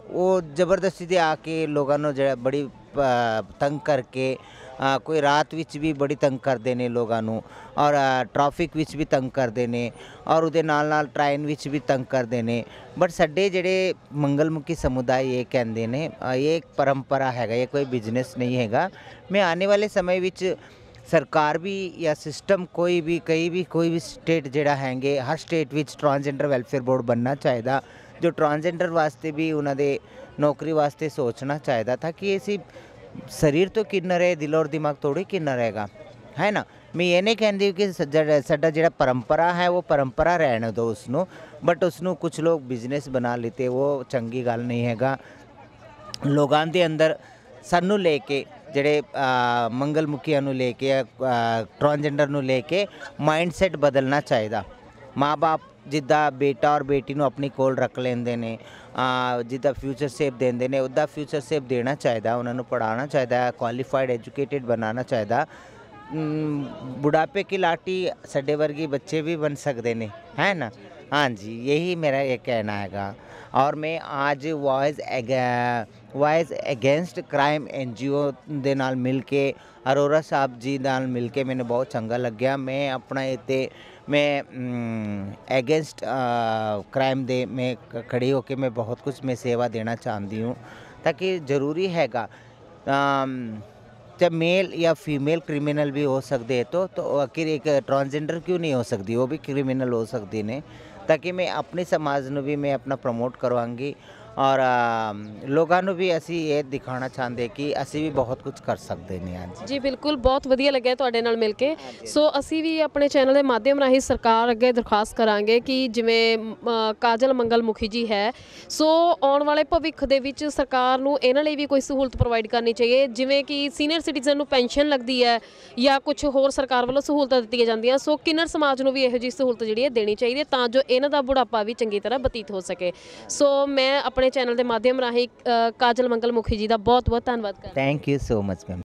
ਉਹ ਜ਼ਬਰਦਸਤੀ ਦੇ ਆ ਕੇ ਲੋਕਾਂ ਨੂੰ ਜਿਹੜਾ ਬੜੀ ਤੰਗ ਕਰਕੇ ਕੋਈ ਰਾਤ ਵਿੱਚ ਵੀ ਬੜੀ ਤੰਗ ਕਰਦੇ ਨੇ ਲੋਕਾਂ ਨੂੰ ਔਰ ਟ੍ਰੈਫਿਕ ਵਿੱਚ ਵੀ ਤੰਗ ਕਰਦੇ ਨੇ ਔਰ ਉਹਦੇ ਨਾਲ ਨਾਲ ਟ੍ਰੇਨ ਵਿੱਚ ਵੀ ਤੰਗ ਕਰਦੇ ਨੇ ਬਟ ਸਾਡੇ ਜਿਹੜੇ ਮੰਗਲਮੁਖੀ ਸਮੁਦਾਇ ਇਹ ਕਹਿੰਦੇ ਨੇ ਇਹ ਇੱਕ ਪਰੰਪਰਾ ਹੈਗਾ ਇਹ ਕੋਈ ਬਿਜ਼ਨਸ ਨਹੀਂ ਹੈਗਾ ਮੈਂ ਆਉਣ ਵਾਲੇ ਸਮੇਂ ਵਿੱਚ ਸਰਕਾਰ ਵੀ ਜਾਂ ਸਿਸਟਮ ਕੋਈ ਵੀ ਕਈ ਵੀ ਕੋਈ ਵੀ ਸਟੇਟ ਜਿਹੜਾ ਹੈਗੇ ਹਰ ਸਟੇਟ ਵਿੱਚ ਟ੍ਰਾਂਸਜੈਂਡਰ ਵੈਲਫੇਅਰ ਬੋਰਡ ਬਣਨਾ ਚਾਹੀਦਾ ਜੋ ਟ੍ਰਾਂਸਜੈਂਡਰ ਵਾਸਤੇ ਵੀ ਉਹਨਾਂ ਦੇ ਨੌਕਰੀ ਵਾਸਤੇ ਸੋਚਣਾ ਚਾਹੀਦਾ ਤਾਂ ਕਿ ਅਸੀਂ ਸਰੀਰ ਤੋਂ ਕਿੰਨਾ ਰਹੇ ਦਿਲ ਔਰ ਦਿਮਾਗ थोड़ी ਕਿੰਨਾ ਰਹੇਗਾ ਹੈ ਨਾ ਮੈਂ ਇਹ ਨਹੀਂ ਕਹਿੰਦੀ ਕਿ ਸੱਜਾ ਸਾਡਾ ਜਿਹੜਾ ਪਰੰਪਰਾ ਹੈ ਉਹ ਪਰੰਪਰਾ ਰਹਿਣ ਦੋ ਉਸ ਨੂੰ ਬਟ ਉਸ ਨੂੰ ਕੁਝ ਲੋਕ ਬਿਜ਼ਨਸ ਬਣਾ ਲਿਤੇ ਉਹ ਚੰਗੀ ਗੱਲ ਨਹੀਂ ਹੈਗਾ ਲੋਕਾਂ ਦੇ ਅੰਦਰ ਸਾਨੂੰ ਲੈ ਕੇ ਜਿਹੜੇ ਮੰਗਲ ਮੁਖੀਆਂ ਨੂੰ ਲੈ ਕੇ ਟ੍ਰਾਂਸਜੈਂਡਰ ਨੂੰ ਲੈ ਕੇ ਮਾਈਂਡਸੈਟ ਬਦਲਣਾ ਚਾਹੀਦਾ ਮਾਪੇ ਜਿੱਦਾਂ ਬੇਟਾ ਔਰ ਬੇਟੀ ਨੂੰ ਆਪਣੀ ਕੋਲ ਰੱਖ ਲੈਂਦੇ ਨੇ ਜਿੱਦਾਂ ਫਿਊਚਰ ਸੇਫ ਦਿੰਦੇ ਨੇ ਉਹਦਾ ਫਿਊਚਰ ਸੇਫ ਦੇਣਾ ਚਾਹੀਦਾ ਉਹਨਾਂ ਨੂੰ ਪੜਾਉਣਾ ਚਾਹੀਦਾ ਕੁਆਲੀਫਾਈਡ ਐਜੂਕੇਟਿਡ ਬਣਾਉਣਾ ਚਾਹੀਦਾ ਬੁਢਾਪੇ ਕੀ ਲਾਟੀ ਸੱਡੇ ਵਰਗੀ ਬੱਚੇ ਵੀ ਬਣ ਸਕਦੇ ਨੇ ਹੈ ਨਾ ਹਾਂਜੀ ਇਹੀ ਮੇਰਾ ਇਹ ਕਹਿਣਾ ਹੈਗਾ ਔਰ ਮੈਂ ਅੱਜ Voice Voice Against Crime NGO ਦੇ ਨਾਲ ਮਿਲ ਕੇ ਅਰੋਰਾ ਸਾਹਿਬ ਜੀ ਨਾਲ ਮਿਲ ਕੇ ਮੈਨੂੰ ਬਹੁਤ ਚੰਗਾ ਲੱਗਿਆ ਮੈਂ ਆਪਣਾ ਇਹ ਤੇ मैं अगेंस्ट क्राइम हम्म, दे में खड़ी होकर मैं बहुत कुछ मैं सेवा देना चाहती हूँ ताकि ज़रूरी हैगा जब मेल या फीमेल क्रिमिनल भी हो सकते है तो तो आखिर एक ट्रांसजेंडर क्यों नहीं हो सकती वो भी क्रिमिनल हो सकती ने ताकि मैं अपने समाज में भी मैं अपना प्रमोट करवाऊँगी ਔਰ ਲੋਕਾਂ ਨੂੰ ਵੀ ਅਸੀਂ ਇਹ ਦਿਖਾਉਣਾ ਚਾਹੁੰਦੇ ਕਿ ਅਸੀਂ ਵੀ ਬਹੁਤ ਕੁਝ ਕਰ ਸਕਦੇ ਨੇ ਅੱਜ
ਜੀ ਬਿਲਕੁਲ ਬਹੁਤ ਵਧੀਆ ਲੱਗਿਆ ਤੁਹਾਡੇ ਨਾਲ ਮਿਲ ਕੇ ਸੋ ਅਸੀਂ ਵੀ ਆਪਣੇ ਚੈਨਲ ਦੇ ਮਾਧਿਅਮ ਰਾਹੀਂ ਸਰਕਾਰ ਅੱਗੇ ਦਰਖਾਸਤ ਕਰਾਂਗੇ ਕਿ ਜਿਵੇਂ ਕਾਜਲ ਮੰਗਲ ਮੁਖੀ ਜੀ ਹੈ ਸੋ ਆਉਣ ਵਾਲੇ ਭਵਿੱਖ ਦੇ ਵਿੱਚ ਸਰਕਾਰ ਨੂੰ ਇਹਨਾਂ ਲਈ ਵੀ ਕੋਈ ਸਹੂਲਤ ਪ੍ਰੋਵਾਈਡ ਕਰਨੀ ਚਾਹੀਏ ਜਿਵੇਂ ਕਿ ਸੀਨੀਅਰ ਸਿਟੀਜ਼ਨ ਨੂੰ ਪੈਨਸ਼ਨ ਲੱਗਦੀ ਹੈ ਜਾਂ ਕੁਝ ਹੋਰ ਸਰਕਾਰ ਵੱਲੋਂ ਸਹੂਲਤਾਂ ਦਿੱਤੀਆਂ ਜਾਂਦੀਆਂ ਸੋ ਕਿੰਨਰ ਸਮਾਜ ਨੂੰ ਵੀ ਇਹੋ ਜਿਹੀ ਸਹੂਲਤ ਜਿਹੜੀ ਹੈ ਦੇਣੀ ਚਾਹੀਦੀ ਹੈ ਤਾਂ ਜੋ ਇਹਨਾਂ ਦਾ ਬੁਢਾਪਾ ਵੀ ਚੰਗੀ ਤਰ੍ਹਾਂ ਬਤੀਤ ਹੋ ਸਕੇ ਸੋ ਮੈਂ ਆਪਣੇ ਚੈਨਲ ਦੇ ਮਾਧਿਅਮ ਰਾਹੀਂ ਕਾਜਲ ਮੰਗਲ ਮੁਖੀ ਜੀ ਦਾ ਬਹੁਤ ਬਹੁਤ ਧੰਨਵਾਦ ਕਰਦਾ
thank you so much ma'am